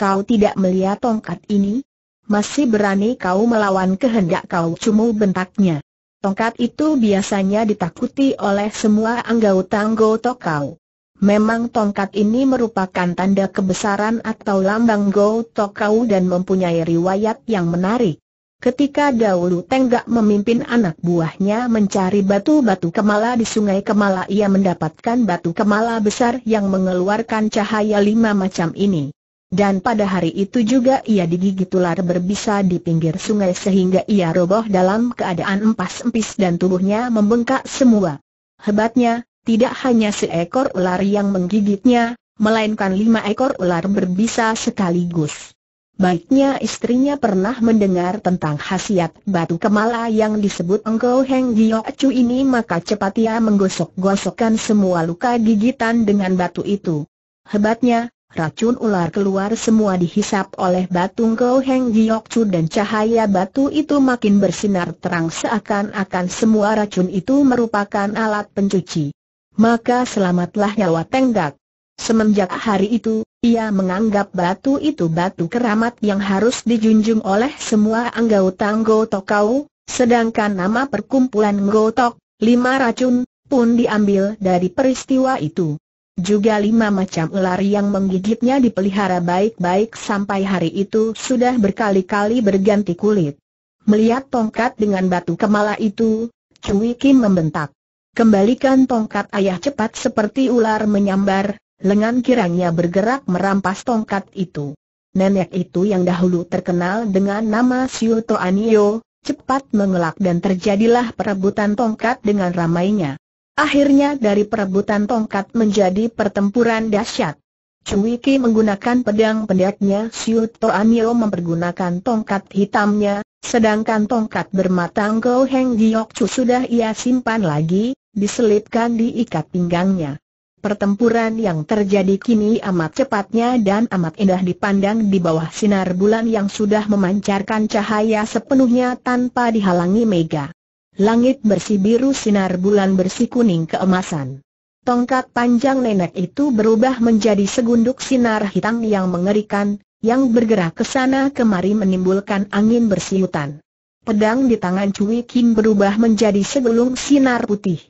Kau tidak melihat tongkat ini? Masih berani kau melawan kehendak kau cumu bentaknya. Tongkat itu biasanya ditakuti oleh semua anggota-anggota kau. Memang tongkat ini merupakan tanda kebesaran atau lambang Go Tokau dan mempunyai riwayat yang menarik. Ketika dahulu Tenggak memimpin anak buahnya mencari batu-batu kemala di sungai Kemala ia mendapatkan batu kemala besar yang mengeluarkan cahaya lima macam ini. Dan pada hari itu juga ia digigit ular berbisa di pinggir sungai sehingga ia roboh dalam keadaan empas-empis dan tubuhnya membengkak semua. Hebatnya, tidak hanya seekor ular yang menggigitnya, melainkan lima ekor ular berbisa sekaligus. Baiknya istrinya pernah mendengar tentang khasiat batu kemala yang disebut Engkau Heng Gio Chu ini maka cepat ia menggosok-gosokkan semua luka gigitan dengan batu itu. Hebatnya, racun ular keluar semua dihisap oleh batu Engkau Heng Gio Chu dan cahaya batu itu makin bersinar terang seakan-akan semua racun itu merupakan alat pencuci. Maka selamatlah nyawa Tenggak. Semenjak hari itu, ia menganggap batu itu batu keramat yang harus dijunjung oleh semua anggota Tokau, sedangkan nama perkumpulan ngotok lima racun, pun diambil dari peristiwa itu. Juga lima macam ular yang menggigitnya dipelihara baik-baik sampai hari itu sudah berkali-kali berganti kulit. Melihat tongkat dengan batu kemala itu, Cui Kim membentak. Kembalikan tongkat ayah cepat seperti ular menyambar, lengan kiranya bergerak merampas tongkat itu. Nenek itu yang dahulu terkenal dengan nama Siuto Anio, cepat mengelak dan terjadilah perebutan tongkat dengan ramainya. Akhirnya dari perebutan tongkat menjadi pertempuran dahsyat. Cuiki menggunakan pedang pendeknya Siuto Anio mempergunakan tongkat hitamnya, sedangkan tongkat bermata Go Heng Giok sudah ia simpan lagi, diselipkan di ikat pinggangnya. Pertempuran yang terjadi kini amat cepatnya dan amat indah dipandang di bawah sinar bulan yang sudah memancarkan cahaya sepenuhnya tanpa dihalangi mega. Langit bersih biru sinar bulan bersih kuning keemasan. Tongkat panjang nenek itu berubah menjadi segunduk sinar hitam yang mengerikan, yang bergerak ke sana kemari menimbulkan angin bersiutan. Pedang di tangan Cui Kim berubah menjadi segulung sinar putih.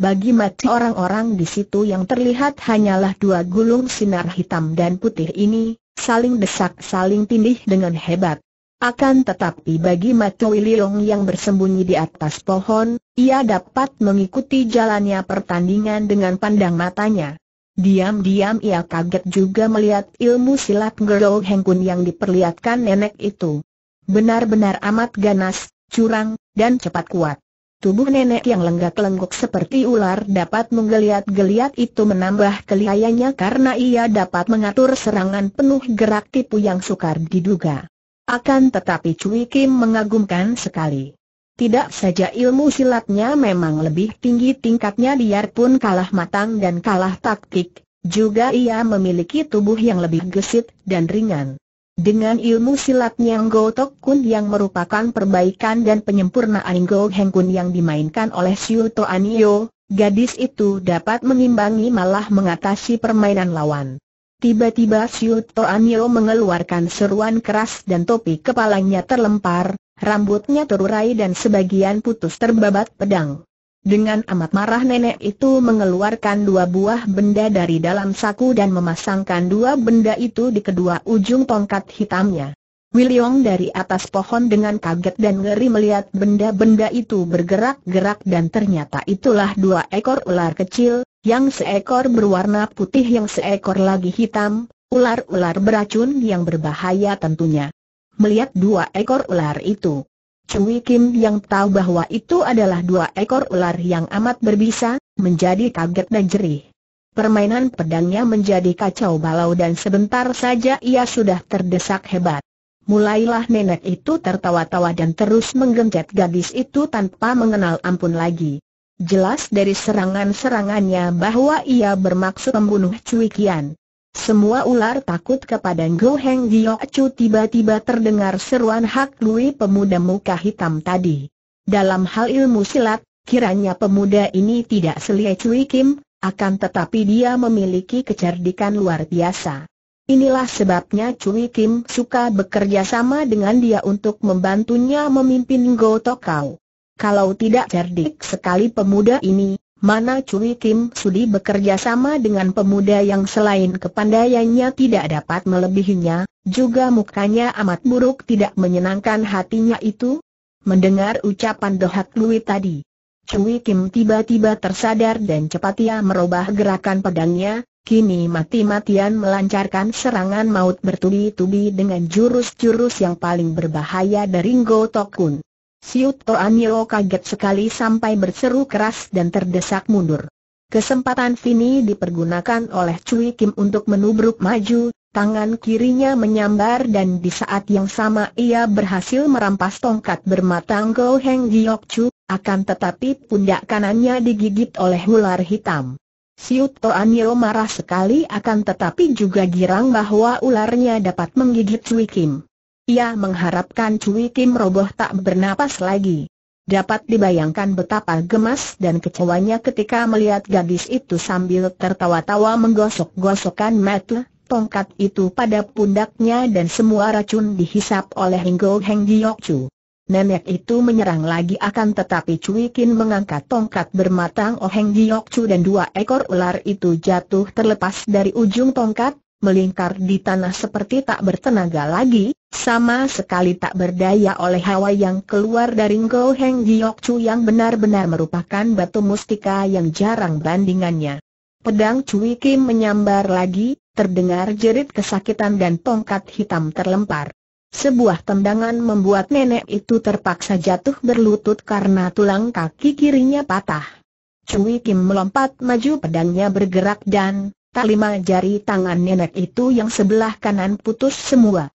Bagi mati orang-orang di situ yang terlihat hanyalah dua gulung sinar hitam dan putih ini, saling desak saling tindih dengan hebat. Akan tetapi bagi Mato Wililong yang bersembunyi di atas pohon, ia dapat mengikuti jalannya pertandingan dengan pandang matanya. Diam-diam ia kaget juga melihat ilmu silat Gerou Hengkun yang diperlihatkan nenek itu. Benar-benar amat ganas, curang, dan cepat kuat. Tubuh nenek yang lenggak-lenggok seperti ular dapat menggeliat-geliat itu menambah keliayanya karena ia dapat mengatur serangan penuh gerak tipu yang sukar diduga. Akan tetapi Cui Kim mengagumkan sekali. Tidak saja ilmu silatnya memang lebih tinggi tingkatnya biarpun kalah matang dan kalah taktik, juga ia memiliki tubuh yang lebih gesit dan ringan. Dengan ilmu silat Nyang Tok Kun yang merupakan perbaikan dan penyempurnaan Go Heng Kun yang dimainkan oleh Siu To Anio, gadis itu dapat mengimbangi malah mengatasi permainan lawan. Tiba-tiba Siu To Anio mengeluarkan seruan keras dan topi kepalanya terlempar, rambutnya terurai dan sebagian putus terbabat pedang. Dengan amat marah nenek itu mengeluarkan dua buah benda dari dalam saku dan memasangkan dua benda itu di kedua ujung tongkat hitamnya. William dari atas pohon dengan kaget dan ngeri melihat benda-benda itu bergerak-gerak dan ternyata itulah dua ekor ular kecil, yang seekor berwarna putih yang seekor lagi hitam, ular-ular beracun yang berbahaya tentunya. Melihat dua ekor ular itu, Cui Kim yang tahu bahwa itu adalah dua ekor ular yang amat berbisa, menjadi kaget dan jerih. Permainan pedangnya menjadi kacau balau dan sebentar saja ia sudah terdesak hebat. Mulailah nenek itu tertawa-tawa dan terus menggencet gadis itu tanpa mengenal ampun lagi. Jelas dari serangan-serangannya bahwa ia bermaksud membunuh Cui Kian. Semua ular takut kepada Go Heng Giok Chu tiba-tiba terdengar seruan Hak Lui pemuda muka hitam tadi. Dalam hal ilmu silat, kiranya pemuda ini tidak selia Cui Kim, akan tetapi dia memiliki kecerdikan luar biasa. Inilah sebabnya Cui Kim suka bekerja sama dengan dia untuk membantunya memimpin Go Tokau. Kalau tidak cerdik sekali pemuda ini, mana Cui Kim Sudi bekerja sama dengan pemuda yang selain kepandaiannya tidak dapat melebihinya, juga mukanya amat buruk tidak menyenangkan hatinya itu? Mendengar ucapan Dohak Lui tadi, Cui Kim tiba-tiba tersadar dan cepat ia merubah gerakan pedangnya, Kini mati-matian melancarkan serangan maut bertubi-tubi dengan jurus-jurus yang paling berbahaya dari Ngo Tokun. Siut Yeo kaget sekali sampai berseru keras dan terdesak mundur. Kesempatan Vini dipergunakan oleh Cui Kim untuk menubruk maju, tangan kirinya menyambar dan di saat yang sama ia berhasil merampas tongkat bermata Go Heng Giok Chu, akan tetapi pundak kanannya digigit oleh ular hitam. Siut Yeo marah sekali akan tetapi juga girang bahwa ularnya dapat menggigit Cui Kim. Ia mengharapkan Cui Kim roboh tak bernapas lagi. Dapat dibayangkan betapa gemas dan kecewanya ketika melihat gadis itu sambil tertawa-tawa menggosok-gosokkan mata, tongkat itu pada pundaknya dan semua racun dihisap oleh Hinggo Heng Chu. Nenek itu menyerang lagi akan tetapi Cui Kin mengangkat tongkat bermatang Oheng oh Chu dan dua ekor ular itu jatuh terlepas dari ujung tongkat, melingkar di tanah seperti tak bertenaga lagi, sama sekali tak berdaya oleh hawa yang keluar dari Ngo Heng Giok Chu yang benar-benar merupakan batu mustika yang jarang bandingannya. Pedang Cui Kim menyambar lagi, terdengar jerit kesakitan dan tongkat hitam terlempar. Sebuah tendangan membuat nenek itu terpaksa jatuh berlutut karena tulang kaki kirinya patah. Cui Kim melompat maju pedangnya bergerak dan, tak lima jari tangan nenek itu yang sebelah kanan putus semua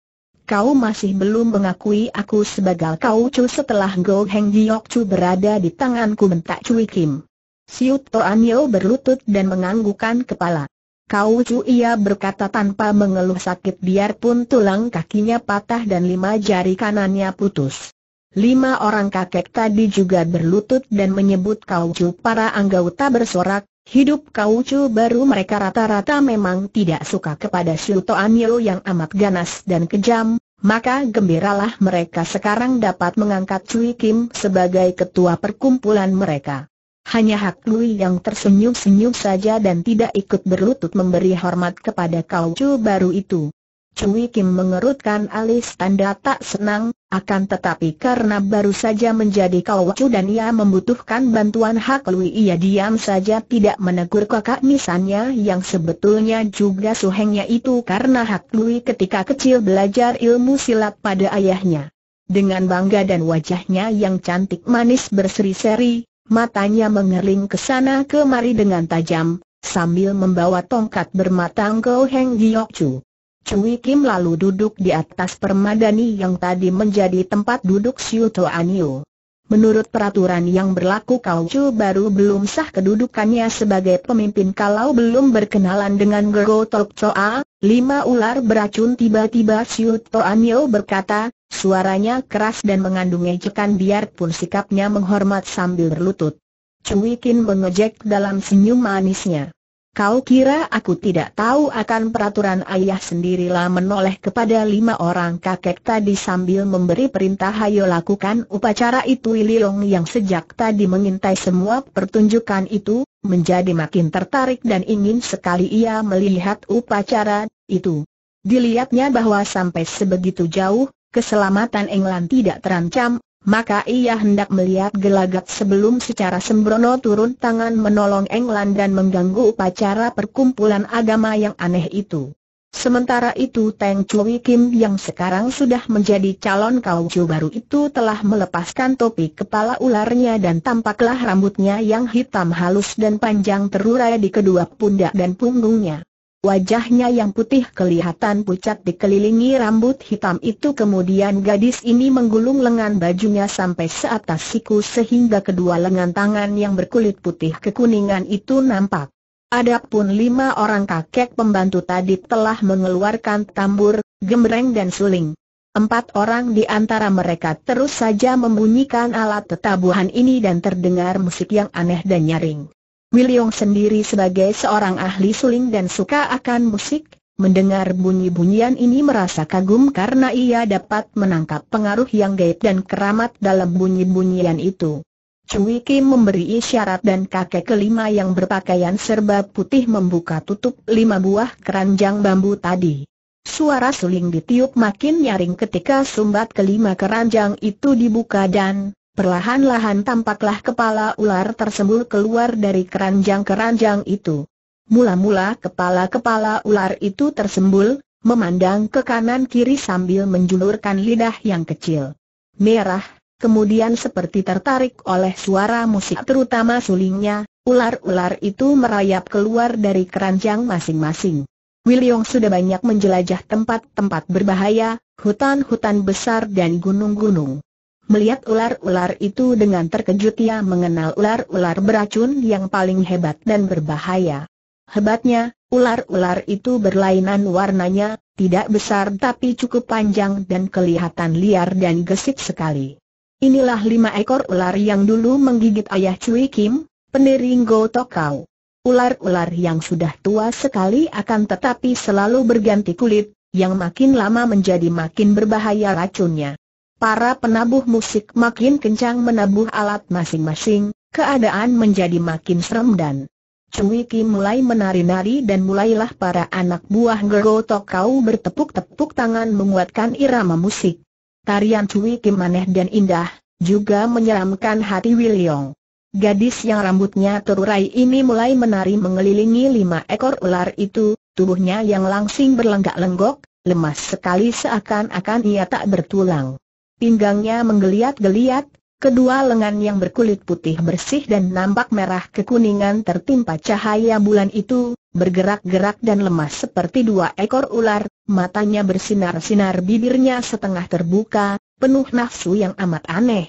kau masih belum mengakui aku sebagai kau cu setelah Go Heng Giok Chu berada di tanganku bentak Cui Kim. Siut Toan Yeo berlutut dan menganggukan kepala. Kau cu ia berkata tanpa mengeluh sakit biarpun tulang kakinya patah dan lima jari kanannya putus. Lima orang kakek tadi juga berlutut dan menyebut kau cu para anggota bersorak, Hidup cu baru mereka rata-rata memang tidak suka kepada Shuto Anyo yang amat ganas dan kejam, maka gembiralah mereka sekarang dapat mengangkat Cui Kim sebagai ketua perkumpulan mereka. Hanya Hak Lui yang tersenyum-senyum saja dan tidak ikut berlutut memberi hormat kepada cu baru itu. Cui Kim mengerutkan alis tanda tak senang, akan tetapi karena baru saja menjadi kawacu dan ia membutuhkan bantuan Hak Lui ia diam saja tidak menegur kakak misannya yang sebetulnya juga suhengnya itu karena Hak Lui ketika kecil belajar ilmu silat pada ayahnya. Dengan bangga dan wajahnya yang cantik manis berseri-seri, matanya mengering ke sana kemari dengan tajam, sambil membawa tongkat bermata Go Heng Giyok Chu. Cui Kim lalu duduk di atas permadani yang tadi menjadi tempat duduk Siu Anio. Menurut peraturan yang berlaku Kau Chu baru belum sah kedudukannya sebagai pemimpin kalau belum berkenalan dengan Gero Tok Choa, lima ular beracun tiba-tiba Siu Anio berkata, suaranya keras dan mengandung ejekan biarpun sikapnya menghormat sambil berlutut. Cui Kim mengejek dalam senyum manisnya. Kau kira aku tidak tahu akan peraturan ayah sendirilah menoleh kepada lima orang kakek tadi sambil memberi perintah Hayo lakukan upacara itu Ililong yang sejak tadi mengintai semua pertunjukan itu, menjadi makin tertarik dan ingin sekali ia melihat upacara itu. Dilihatnya bahwa sampai sebegitu jauh, keselamatan England tidak terancam, maka ia hendak melihat gelagat sebelum secara sembrono turun tangan menolong Englan dan mengganggu upacara perkumpulan agama yang aneh itu. Sementara itu Teng Chui Kim yang sekarang sudah menjadi calon kaucu baru itu telah melepaskan topi kepala ularnya dan tampaklah rambutnya yang hitam halus dan panjang terurai di kedua pundak dan punggungnya. Wajahnya yang putih kelihatan pucat dikelilingi rambut hitam itu kemudian gadis ini menggulung lengan bajunya sampai seatas siku sehingga kedua lengan tangan yang berkulit putih kekuningan itu nampak. Adapun lima orang kakek pembantu tadi telah mengeluarkan tambur, gemereng dan suling. Empat orang di antara mereka terus saja membunyikan alat tetabuhan ini dan terdengar musik yang aneh dan nyaring. William sendiri sebagai seorang ahli suling dan suka akan musik, mendengar bunyi-bunyian ini merasa kagum karena ia dapat menangkap pengaruh yang gaib dan keramat dalam bunyi-bunyian itu. Cui Kim memberi isyarat dan kakek kelima yang berpakaian serba putih membuka tutup lima buah keranjang bambu tadi. Suara suling ditiup makin nyaring ketika sumbat kelima keranjang itu dibuka dan Perlahan-lahan tampaklah kepala ular tersembul keluar dari keranjang-keranjang itu. Mula-mula kepala-kepala ular itu tersembul, memandang ke kanan kiri sambil menjulurkan lidah yang kecil. Merah, kemudian seperti tertarik oleh suara musik terutama sulingnya, ular-ular itu merayap keluar dari keranjang masing-masing. Wiliong sudah banyak menjelajah tempat-tempat berbahaya, hutan-hutan besar dan gunung-gunung. Melihat ular-ular itu dengan terkejut ia mengenal ular-ular beracun yang paling hebat dan berbahaya. Hebatnya, ular-ular itu berlainan warnanya, tidak besar tapi cukup panjang dan kelihatan liar dan gesit sekali. Inilah lima ekor ular yang dulu menggigit ayah Cui Kim, pendiri Go Tokau. Ular-ular yang sudah tua sekali akan tetapi selalu berganti kulit, yang makin lama menjadi makin berbahaya racunnya. Para penabuh musik makin kencang menabuh alat masing-masing, keadaan menjadi makin serem dan Cui Ki mulai menari-nari dan mulailah para anak buah Gergo Tokau bertepuk-tepuk tangan menguatkan irama musik. Tarian Cui Ki maneh dan indah, juga menyeramkan hati Wiliong. Gadis yang rambutnya terurai ini mulai menari mengelilingi lima ekor ular itu, tubuhnya yang langsing berlenggak-lenggok, lemas sekali seakan-akan ia tak bertulang pinggangnya menggeliat-geliat, kedua lengan yang berkulit putih bersih dan nampak merah kekuningan tertimpa cahaya bulan itu, bergerak-gerak dan lemas seperti dua ekor ular, matanya bersinar-sinar bibirnya setengah terbuka, penuh nafsu yang amat aneh.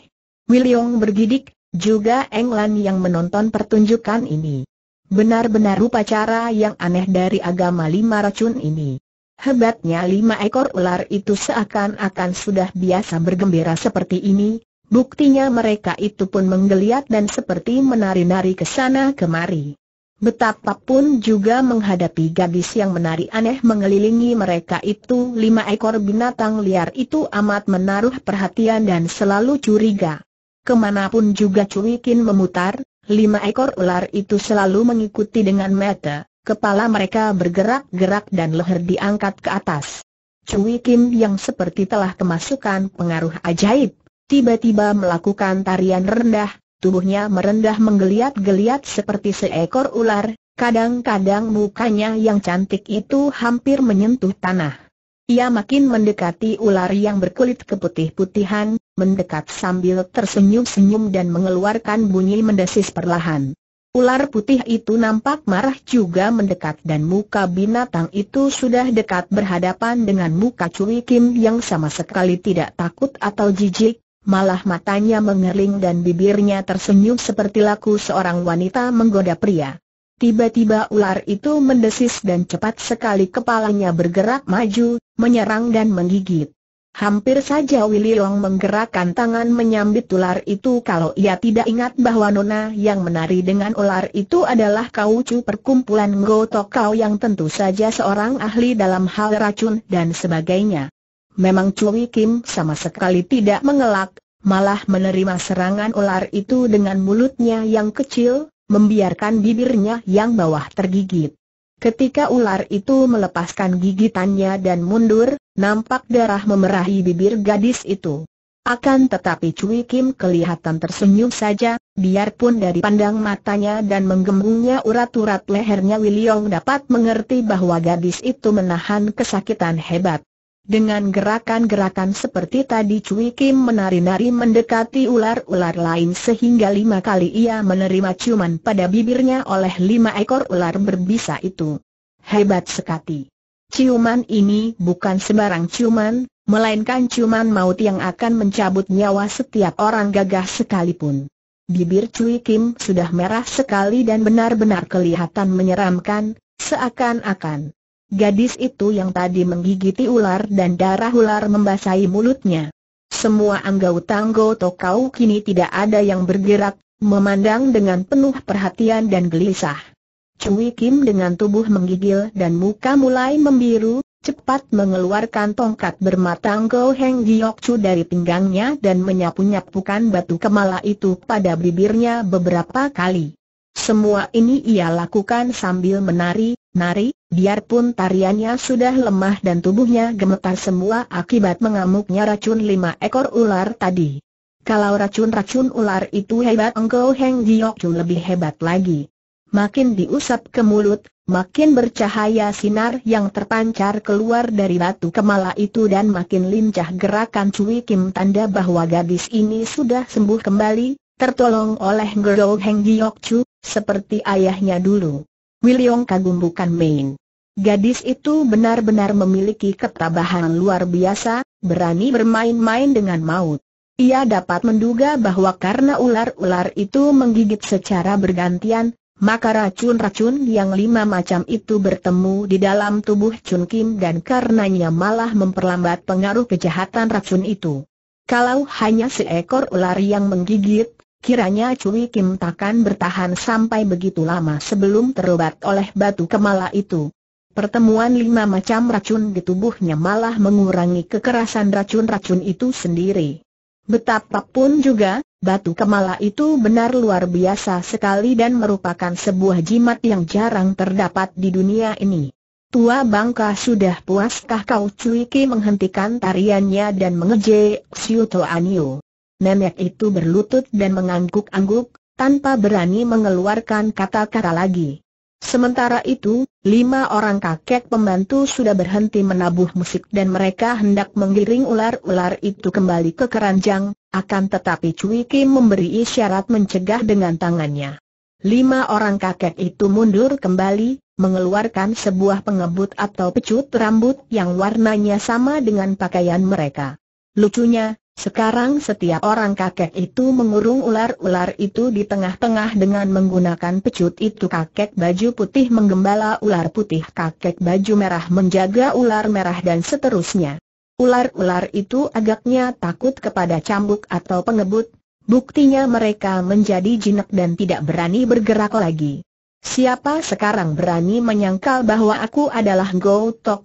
William bergidik, juga Englan yang menonton pertunjukan ini. Benar-benar upacara yang aneh dari agama lima racun ini. Hebatnya lima ekor ular itu seakan-akan sudah biasa bergembira seperti ini, buktinya mereka itu pun menggeliat dan seperti menari-nari ke sana kemari. Betapapun juga menghadapi gadis yang menari aneh mengelilingi mereka itu lima ekor binatang liar itu amat menaruh perhatian dan selalu curiga. Kemanapun juga cuikin memutar, lima ekor ular itu selalu mengikuti dengan mata Kepala mereka bergerak-gerak dan leher diangkat ke atas. Cui Kim yang seperti telah kemasukan pengaruh ajaib, tiba-tiba melakukan tarian rendah, tubuhnya merendah menggeliat-geliat seperti seekor ular, kadang-kadang mukanya yang cantik itu hampir menyentuh tanah. Ia makin mendekati ular yang berkulit keputih-putihan, mendekat sambil tersenyum-senyum dan mengeluarkan bunyi mendesis perlahan. Ular putih itu nampak marah juga mendekat dan muka binatang itu sudah dekat berhadapan dengan muka Cui Kim yang sama sekali tidak takut atau jijik, malah matanya mengering dan bibirnya tersenyum seperti laku seorang wanita menggoda pria. Tiba-tiba ular itu mendesis dan cepat sekali kepalanya bergerak maju, menyerang dan menggigit. Hampir saja Willy Long menggerakkan tangan menyambit ular itu kalau ia tidak ingat bahwa nona yang menari dengan ular itu adalah kaucu perkumpulan go Kau yang tentu saja seorang ahli dalam hal racun dan sebagainya. Memang Cui Kim sama sekali tidak mengelak, malah menerima serangan ular itu dengan mulutnya yang kecil, membiarkan bibirnya yang bawah tergigit. Ketika ular itu melepaskan gigitannya dan mundur, Nampak darah memerahi bibir gadis itu. Akan tetapi Cui Kim kelihatan tersenyum saja, biarpun dari pandang matanya dan menggembungnya urat-urat lehernya Wiliong dapat mengerti bahwa gadis itu menahan kesakitan hebat. Dengan gerakan-gerakan seperti tadi Cui Kim menari-nari mendekati ular-ular lain sehingga lima kali ia menerima ciuman pada bibirnya oleh lima ekor ular berbisa itu. Hebat sekali. Ciuman ini bukan sembarang ciuman, melainkan ciuman maut yang akan mencabut nyawa setiap orang gagah sekalipun. Bibir Cui Kim sudah merah sekali dan benar-benar kelihatan menyeramkan, seakan-akan. Gadis itu yang tadi menggigiti ular dan darah ular membasahi mulutnya. Semua anggota anggota kau kini tidak ada yang bergerak, memandang dengan penuh perhatian dan gelisah. Cui Kim dengan tubuh menggigil dan muka mulai membiru, cepat mengeluarkan tongkat bermata Go Heng Chu dari pinggangnya dan menyapu-nyapukan batu kemala itu pada bibirnya beberapa kali. Semua ini ia lakukan sambil menari, nari, biarpun tariannya sudah lemah dan tubuhnya gemetar semua akibat mengamuknya racun lima ekor ular tadi. Kalau racun-racun ular itu hebat Engkau Heng Chu lebih hebat lagi makin diusap ke mulut, makin bercahaya sinar yang terpancar keluar dari batu kemala itu dan makin lincah gerakan Cui Kim tanda bahwa gadis ini sudah sembuh kembali, tertolong oleh Gerou Heng Giok Chu, seperti ayahnya dulu. William kagum bukan main. Gadis itu benar-benar memiliki ketabahan luar biasa, berani bermain-main dengan maut. Ia dapat menduga bahwa karena ular-ular itu menggigit secara bergantian, maka racun-racun yang lima macam itu bertemu di dalam tubuh Chun Kim dan karenanya malah memperlambat pengaruh kejahatan racun itu. Kalau hanya seekor ular yang menggigit, kiranya Chun Kim takkan bertahan sampai begitu lama sebelum terobat oleh batu kemala itu. Pertemuan lima macam racun di tubuhnya malah mengurangi kekerasan racun-racun itu sendiri. Betapapun juga, Batu kemala itu benar luar biasa sekali dan merupakan sebuah jimat yang jarang terdapat di dunia ini. Tua bangka sudah puaskah kau cuiki menghentikan tariannya dan mengejek Xiu Anio. Nenek itu berlutut dan mengangguk-angguk, tanpa berani mengeluarkan kata-kata lagi. Sementara itu, lima orang kakek pembantu sudah berhenti menabuh musik dan mereka hendak menggiring ular-ular itu kembali ke keranjang, akan tetapi Cui Kim memberi isyarat mencegah dengan tangannya. Lima orang kakek itu mundur kembali, mengeluarkan sebuah pengebut atau pecut rambut yang warnanya sama dengan pakaian mereka. Lucunya, sekarang setiap orang kakek itu mengurung ular-ular itu di tengah-tengah dengan menggunakan pecut itu kakek baju putih menggembala ular putih kakek baju merah menjaga ular merah dan seterusnya. Ular-ular itu agaknya takut kepada cambuk atau pengebut, buktinya mereka menjadi jinak dan tidak berani bergerak lagi. Siapa sekarang berani menyangkal bahwa aku adalah Go To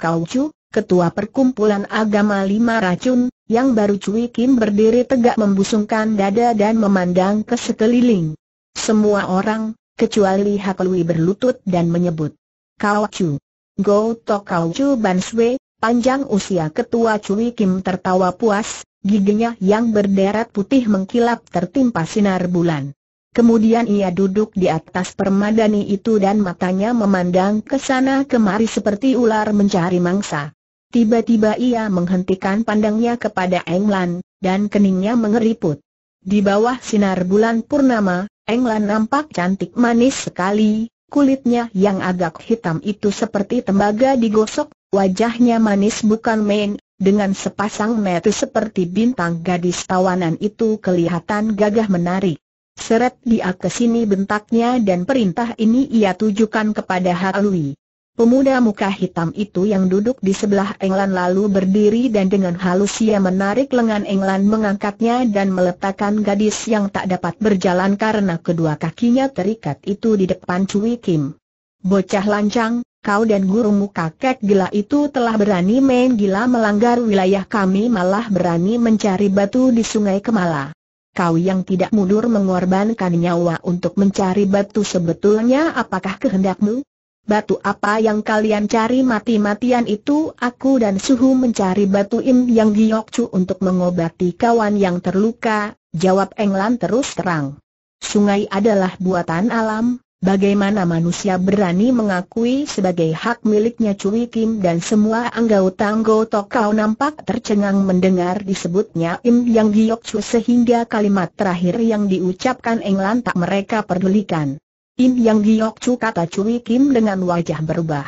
ketua perkumpulan agama lima racun, yang baru Cui Kim berdiri tegak membusungkan dada dan memandang ke sekeliling. Semua orang, kecuali Hak berlutut dan menyebut. Kau Chu. Go To Kau Chu Ban Sui, Panjang usia ketua Cui Kim tertawa puas, giginya yang berderet putih mengkilap tertimpa sinar bulan. Kemudian ia duduk di atas permadani itu dan matanya memandang ke sana kemari seperti ular mencari mangsa. Tiba-tiba ia menghentikan pandangnya kepada Englan, dan keningnya mengeriput. Di bawah sinar bulan purnama, Englan nampak cantik manis sekali, kulitnya yang agak hitam itu seperti tembaga digosok, Wajahnya manis bukan main, dengan sepasang mata seperti bintang gadis tawanan itu kelihatan gagah menarik. Seret dia ke sini bentaknya dan perintah ini ia tujukan kepada Harley. Pemuda muka hitam itu yang duduk di sebelah Englan lalu berdiri dan dengan halus ia menarik lengan Englan mengangkatnya dan meletakkan gadis yang tak dapat berjalan karena kedua kakinya terikat itu di depan Cui Kim. Bocah lancang, kau dan gurumu kakek gila itu telah berani main gila melanggar wilayah kami malah berani mencari batu di sungai Kemala. Kau yang tidak mundur mengorbankan nyawa untuk mencari batu sebetulnya apakah kehendakmu? Batu apa yang kalian cari mati-matian itu aku dan Suhu mencari batu Im Yang Giokcu untuk mengobati kawan yang terluka, jawab Englan terus terang. Sungai adalah buatan alam, Bagaimana manusia berani mengakui sebagai hak miliknya Cui Kim dan semua anggota anggota kau nampak tercengang mendengar disebutnya Im Yang Giok Chu sehingga kalimat terakhir yang diucapkan Englan tak mereka pedulikan. Im Yang Giok Chu kata Cui Kim dengan wajah berubah.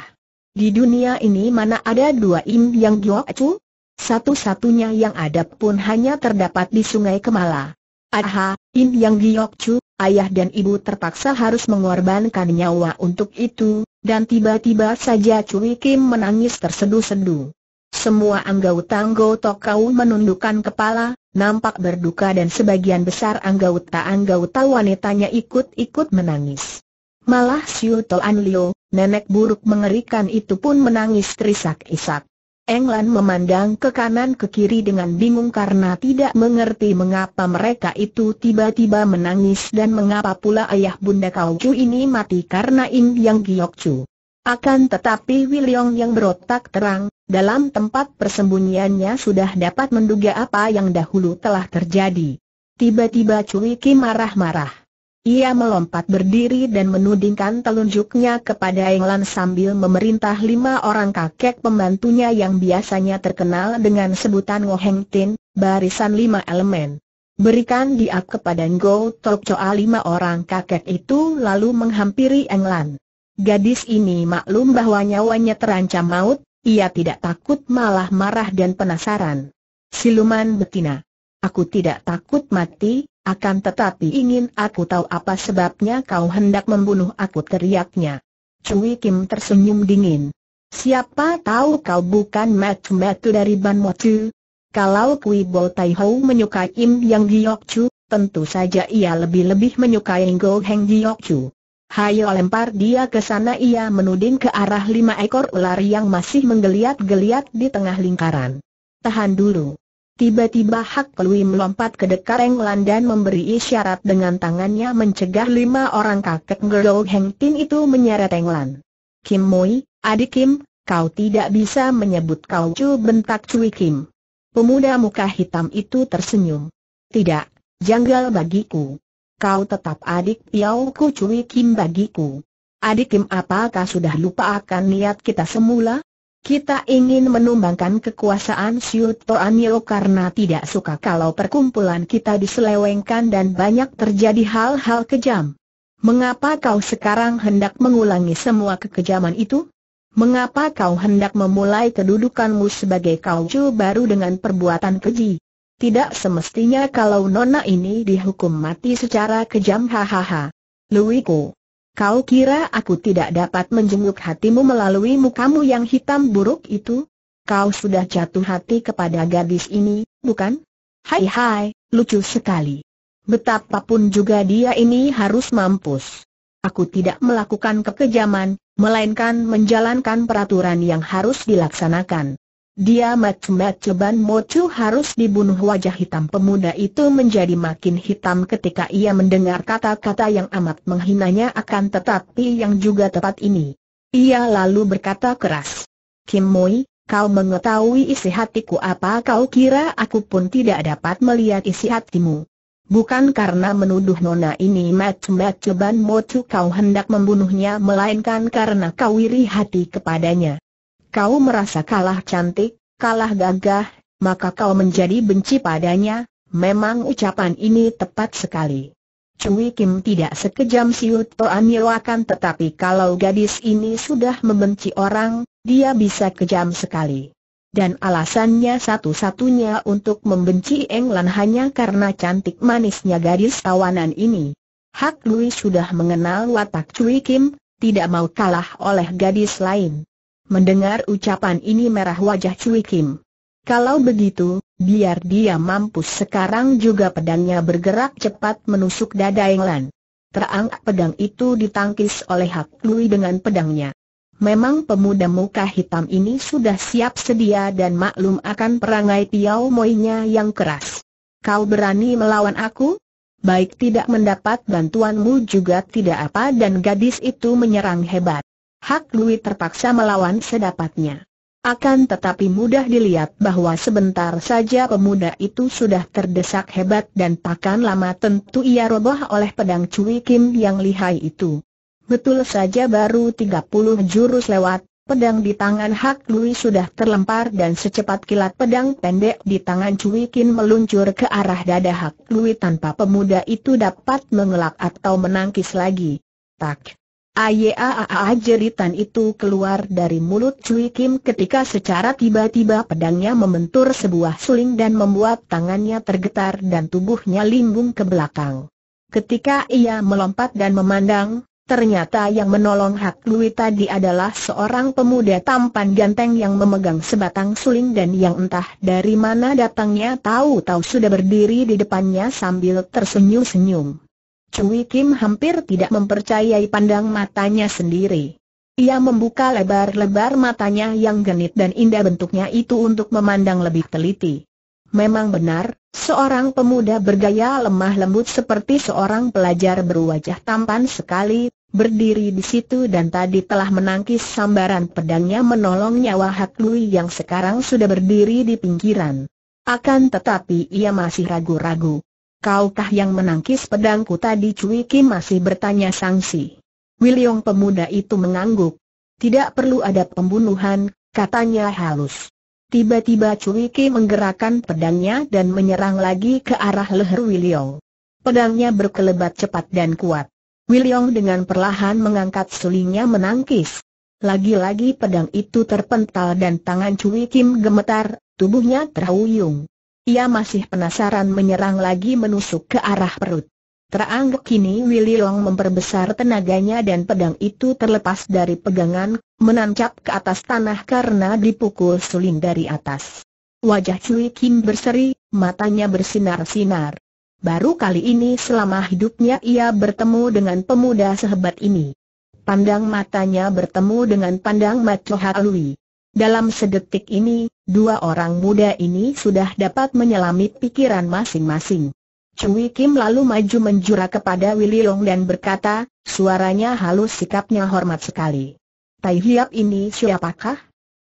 Di dunia ini mana ada dua Im Yang Giok Chu? Satu-satunya yang ada pun hanya terdapat di sungai Kemala. Aha, Im Yang Giok Chu, ayah dan ibu terpaksa harus mengorbankan nyawa untuk itu, dan tiba-tiba saja Cui Kim menangis tersedu-sedu. Semua anggota-anggota tokau menundukkan kepala, nampak berduka dan sebagian besar anggota-anggota wanitanya ikut-ikut menangis. Malah Siu An Lio, nenek buruk mengerikan itu pun menangis terisak-isak. Englan memandang ke kanan ke kiri dengan bingung karena tidak mengerti mengapa mereka itu tiba-tiba menangis dan mengapa pula ayah bunda Kau Chu ini mati karena Im Yang Giok Chu. Akan tetapi William yang berotak terang, dalam tempat persembunyiannya sudah dapat menduga apa yang dahulu telah terjadi. Tiba-tiba Cui Ki marah-marah. Ia melompat berdiri dan menudingkan telunjuknya kepada Englan sambil memerintah lima orang kakek pembantunya yang biasanya terkenal dengan sebutan Ngoheng Tin, barisan lima elemen. Berikan dia kepada Ngo Tok Choa lima orang kakek itu lalu menghampiri Englan. Gadis ini maklum bahwa nyawanya terancam maut, ia tidak takut malah marah dan penasaran. Siluman betina. Aku tidak takut mati, akan tetapi ingin aku tahu apa sebabnya kau hendak membunuh aku teriaknya. Cui Kim tersenyum dingin. Siapa tahu kau bukan matu-matu dari Ban Chu? Kalau Kui Bo Tai Ho menyukai Im Yang Giok Chu, tentu saja ia lebih-lebih menyukai Go Heng Giok Chu. Hayo lempar dia ke sana ia menuding ke arah lima ekor ular yang masih menggeliat-geliat di tengah lingkaran. Tahan dulu. Tiba-tiba Hak pelui melompat ke dekareng Lan dan memberi isyarat dengan tangannya mencegah lima orang kakek Gerdo Heng Tin itu menyeret Englan. Kim Mui, adik Kim, kau tidak bisa menyebut kau cu bentak Cui Kim. Pemuda muka hitam itu tersenyum. Tidak, janggal bagiku. Kau tetap adik ku Cui Kim bagiku. Adik Kim apakah sudah lupa akan niat kita semula? Kita ingin menumbangkan kekuasaan Siu Toanio karena tidak suka kalau perkumpulan kita diselewengkan dan banyak terjadi hal-hal kejam. Mengapa kau sekarang hendak mengulangi semua kekejaman itu? Mengapa kau hendak memulai kedudukanmu sebagai kauju baru dengan perbuatan keji? Tidak semestinya kalau nona ini dihukum mati secara kejam hahaha. Koo. Kau kira aku tidak dapat menjenguk hatimu melalui mukamu yang hitam buruk itu? Kau sudah jatuh hati kepada gadis ini, bukan? Hai hai, lucu sekali. Betapapun juga dia ini harus mampus. Aku tidak melakukan kekejaman, melainkan menjalankan peraturan yang harus dilaksanakan. Dia macu-macuban mocu harus dibunuh wajah hitam pemuda itu menjadi makin hitam ketika ia mendengar kata-kata yang amat menghinanya akan tetapi yang juga tepat ini. Ia lalu berkata keras. Kim Moi, kau mengetahui isi hatiku apa kau kira aku pun tidak dapat melihat isi hatimu. Bukan karena menuduh nona ini macem ceban mocu kau hendak membunuhnya melainkan karena kau iri hati kepadanya kau merasa kalah cantik, kalah gagah, maka kau menjadi benci padanya, memang ucapan ini tepat sekali. Cui Kim tidak sekejam Siut Toan Yo akan tetapi kalau gadis ini sudah membenci orang, dia bisa kejam sekali. Dan alasannya satu-satunya untuk membenci Englan hanya karena cantik manisnya gadis tawanan ini. Hak Lui sudah mengenal watak Cui Kim, tidak mau kalah oleh gadis lain. Mendengar ucapan ini merah wajah Cui Kim. Kalau begitu, biar dia mampus sekarang juga pedangnya bergerak cepat menusuk dada Englan. Terang pedang itu ditangkis oleh Hak Lui dengan pedangnya. Memang pemuda muka hitam ini sudah siap sedia dan maklum akan perangai Piao Moinya yang keras. Kau berani melawan aku? Baik tidak mendapat bantuanmu juga tidak apa dan gadis itu menyerang hebat. Hak Lui terpaksa melawan sedapatnya. Akan tetapi mudah dilihat bahwa sebentar saja pemuda itu sudah terdesak hebat dan takkan lama tentu ia roboh oleh pedang Cui Kim yang lihai itu. Betul saja baru 30 jurus lewat, pedang di tangan Hak Lui sudah terlempar dan secepat kilat pedang pendek di tangan Cui Kim meluncur ke arah dada Hak Lui tanpa pemuda itu dapat mengelak atau menangkis lagi. Tak. Ayaaa jeritan itu keluar dari mulut Cui Kim ketika secara tiba-tiba pedangnya membentur sebuah suling dan membuat tangannya tergetar dan tubuhnya limbung ke belakang. Ketika ia melompat dan memandang, ternyata yang menolong Hak Lui tadi adalah seorang pemuda tampan ganteng yang memegang sebatang suling dan yang entah dari mana datangnya tahu-tahu sudah berdiri di depannya sambil tersenyum-senyum. Cui Kim hampir tidak mempercayai pandang matanya sendiri. Ia membuka lebar-lebar matanya yang genit dan indah bentuknya itu untuk memandang lebih teliti. Memang benar, seorang pemuda bergaya lemah lembut seperti seorang pelajar berwajah tampan sekali, berdiri di situ dan tadi telah menangkis sambaran pedangnya menolong nyawa Hak Lui yang sekarang sudah berdiri di pinggiran. Akan tetapi ia masih ragu-ragu kaukah yang menangkis pedangku tadi Cui Kim masih bertanya sangsi. William pemuda itu mengangguk. Tidak perlu ada pembunuhan, katanya halus. Tiba-tiba Cui Kim menggerakkan pedangnya dan menyerang lagi ke arah leher William. Pedangnya berkelebat cepat dan kuat. William dengan perlahan mengangkat sulingnya menangkis. Lagi-lagi pedang itu terpental dan tangan Cui Kim gemetar, tubuhnya terhuyung. Ia masih penasaran menyerang lagi menusuk ke arah perut. Terangguk kini Willy Long memperbesar tenaganya dan pedang itu terlepas dari pegangan, menancap ke atas tanah karena dipukul suling dari atas. Wajah Cui Kim berseri, matanya bersinar-sinar. Baru kali ini selama hidupnya ia bertemu dengan pemuda sehebat ini. Pandang matanya bertemu dengan pandang Matoha Halui. Dalam sedetik ini, Dua orang muda ini sudah dapat menyelami pikiran masing-masing. Cui Kim lalu maju menjurah kepada Willy Long dan berkata, suaranya halus sikapnya hormat sekali. Tai Hiap ini siapakah?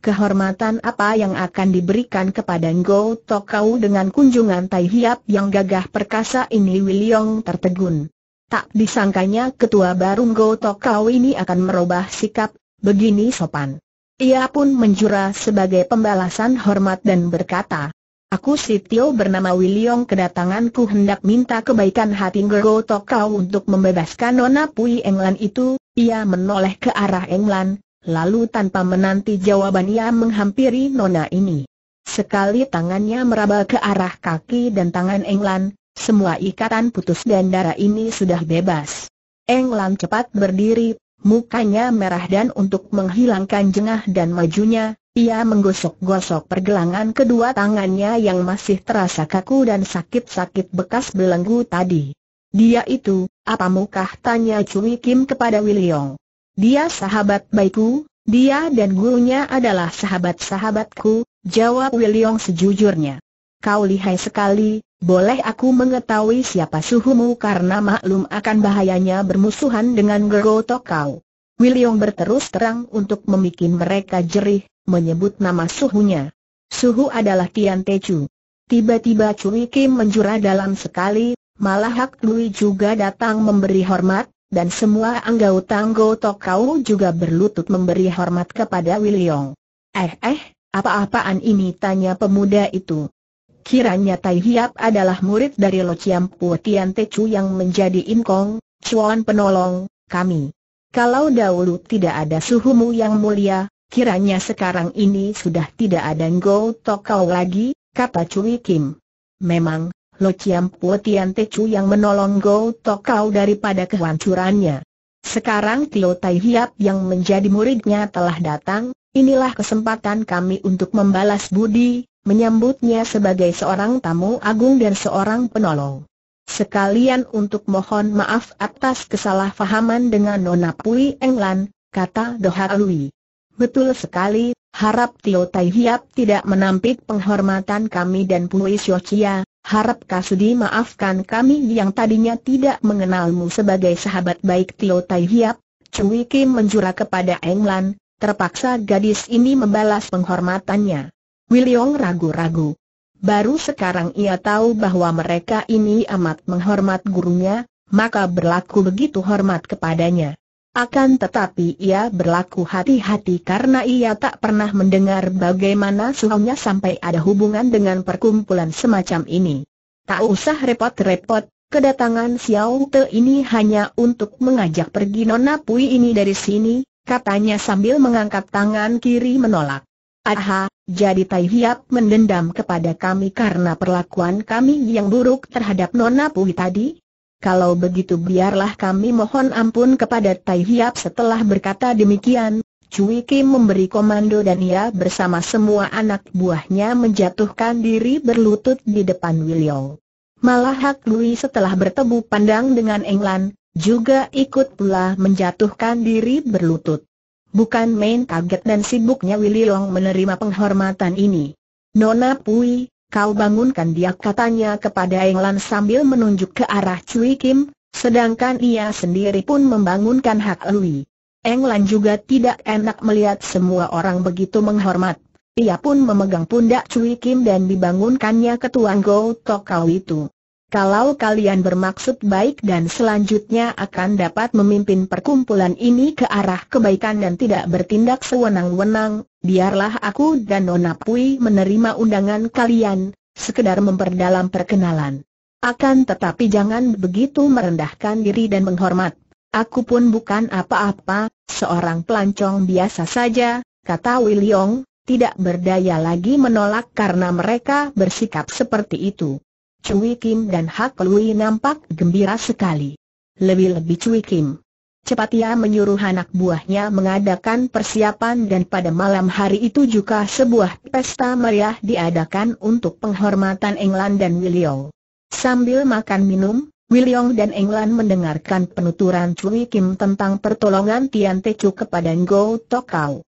Kehormatan apa yang akan diberikan kepada Ngo Tokau dengan kunjungan Tai Hiap yang gagah perkasa ini Willy Long tertegun. Tak disangkanya ketua baru Ngo Tokau ini akan merubah sikap, begini sopan. Ia pun menjura sebagai pembalasan hormat dan berkata, Aku si Tio bernama Wiliong kedatanganku hendak minta kebaikan hati Ngero Tokau untuk membebaskan Nona Pui Englan itu, ia menoleh ke arah Englan, lalu tanpa menanti jawaban ia menghampiri Nona ini. Sekali tangannya meraba ke arah kaki dan tangan Englan, semua ikatan putus dan darah ini sudah bebas. Englan cepat berdiri, Mukanya merah dan untuk menghilangkan jengah dan majunya, ia menggosok-gosok pergelangan kedua tangannya yang masih terasa kaku dan sakit-sakit bekas belenggu tadi. Dia itu, apa mukah tanya Cui Kim kepada Wiliong. Dia sahabat baikku, dia dan gurunya adalah sahabat-sahabatku, jawab Wiliong sejujurnya kau lihai sekali, boleh aku mengetahui siapa suhumu karena maklum akan bahayanya bermusuhan dengan Gergo kau. William berterus terang untuk memikin mereka jerih, menyebut nama suhunya. Suhu adalah Tian Teju. Tiba-tiba Cui Kim menjura dalam sekali, malah Hak Lui juga datang memberi hormat, dan semua anggota anggota kau juga berlutut memberi hormat kepada William. Eh eh, apa-apaan ini tanya pemuda itu. Kiranya Tai Hiap adalah murid dari Lo Chiam Pu Tian Te Chu yang menjadi Kong, cuan penolong, kami. Kalau dahulu tidak ada suhumu yang mulia, kiranya sekarang ini sudah tidak ada Ngo kau lagi, kata Cui Kim. Memang, Lo Chiam Pu Tian Te Chu yang menolong Ngo Kau daripada kehancurannya. Sekarang Tio Tai Hiap yang menjadi muridnya telah datang, inilah kesempatan kami untuk membalas budi, menyambutnya sebagai seorang tamu agung dan seorang penolong. Sekalian untuk mohon maaf atas kesalahpahaman dengan Nona Pui Englan, kata Doha Lui. Betul sekali, harap Tio Tai Hiap tidak menampik penghormatan kami dan Pui Siochia, harap Kasudi maafkan kami yang tadinya tidak mengenalmu sebagai sahabat baik Tio Tai Hiap, Cui Kim menjura kepada Englan, terpaksa gadis ini membalas penghormatannya. Wiliong ragu-ragu. Baru sekarang ia tahu bahwa mereka ini amat menghormat gurunya, maka berlaku begitu hormat kepadanya. Akan tetapi ia berlaku hati-hati karena ia tak pernah mendengar bagaimana suhunya sampai ada hubungan dengan perkumpulan semacam ini. Tak usah repot-repot, kedatangan Xiao Te ini hanya untuk mengajak pergi Nona Pui ini dari sini, katanya sambil mengangkat tangan kiri menolak. Aha, jadi Tai Hiap mendendam kepada kami karena perlakuan kami yang buruk terhadap Nona Pui tadi? Kalau begitu biarlah kami mohon ampun kepada Tai Hiap setelah berkata demikian. Cui Kim memberi komando dan ia bersama semua anak buahnya menjatuhkan diri berlutut di depan William. Malah Hak Lui setelah bertemu pandang dengan Englan, juga ikut pula menjatuhkan diri berlutut. Bukan main kaget dan sibuknya Willy Long menerima penghormatan ini. Nona Pui, kau bangunkan dia katanya kepada Englan sambil menunjuk ke arah Cui Kim, sedangkan ia sendiri pun membangunkan Hak Lui. Englan juga tidak enak melihat semua orang begitu menghormat. Ia pun memegang pundak Cui Kim dan dibangunkannya ketuan Go Tokau itu. Kalau kalian bermaksud baik dan selanjutnya akan dapat memimpin perkumpulan ini ke arah kebaikan dan tidak bertindak sewenang-wenang, biarlah aku dan Nona Pui menerima undangan kalian, sekedar memperdalam perkenalan. Akan tetapi jangan begitu merendahkan diri dan menghormat. Aku pun bukan apa-apa, seorang pelancong biasa saja, kata Wiliong, tidak berdaya lagi menolak karena mereka bersikap seperti itu. Cui Kim dan Hak Lui nampak gembira sekali. Lebih-lebih Cui Kim. Cepat ia menyuruh anak buahnya mengadakan persiapan dan pada malam hari itu juga sebuah pesta meriah diadakan untuk penghormatan England dan William. Sambil makan minum, William dan England mendengarkan penuturan Cui Kim tentang pertolongan Tian Te Chu kepada Ngo Tokau.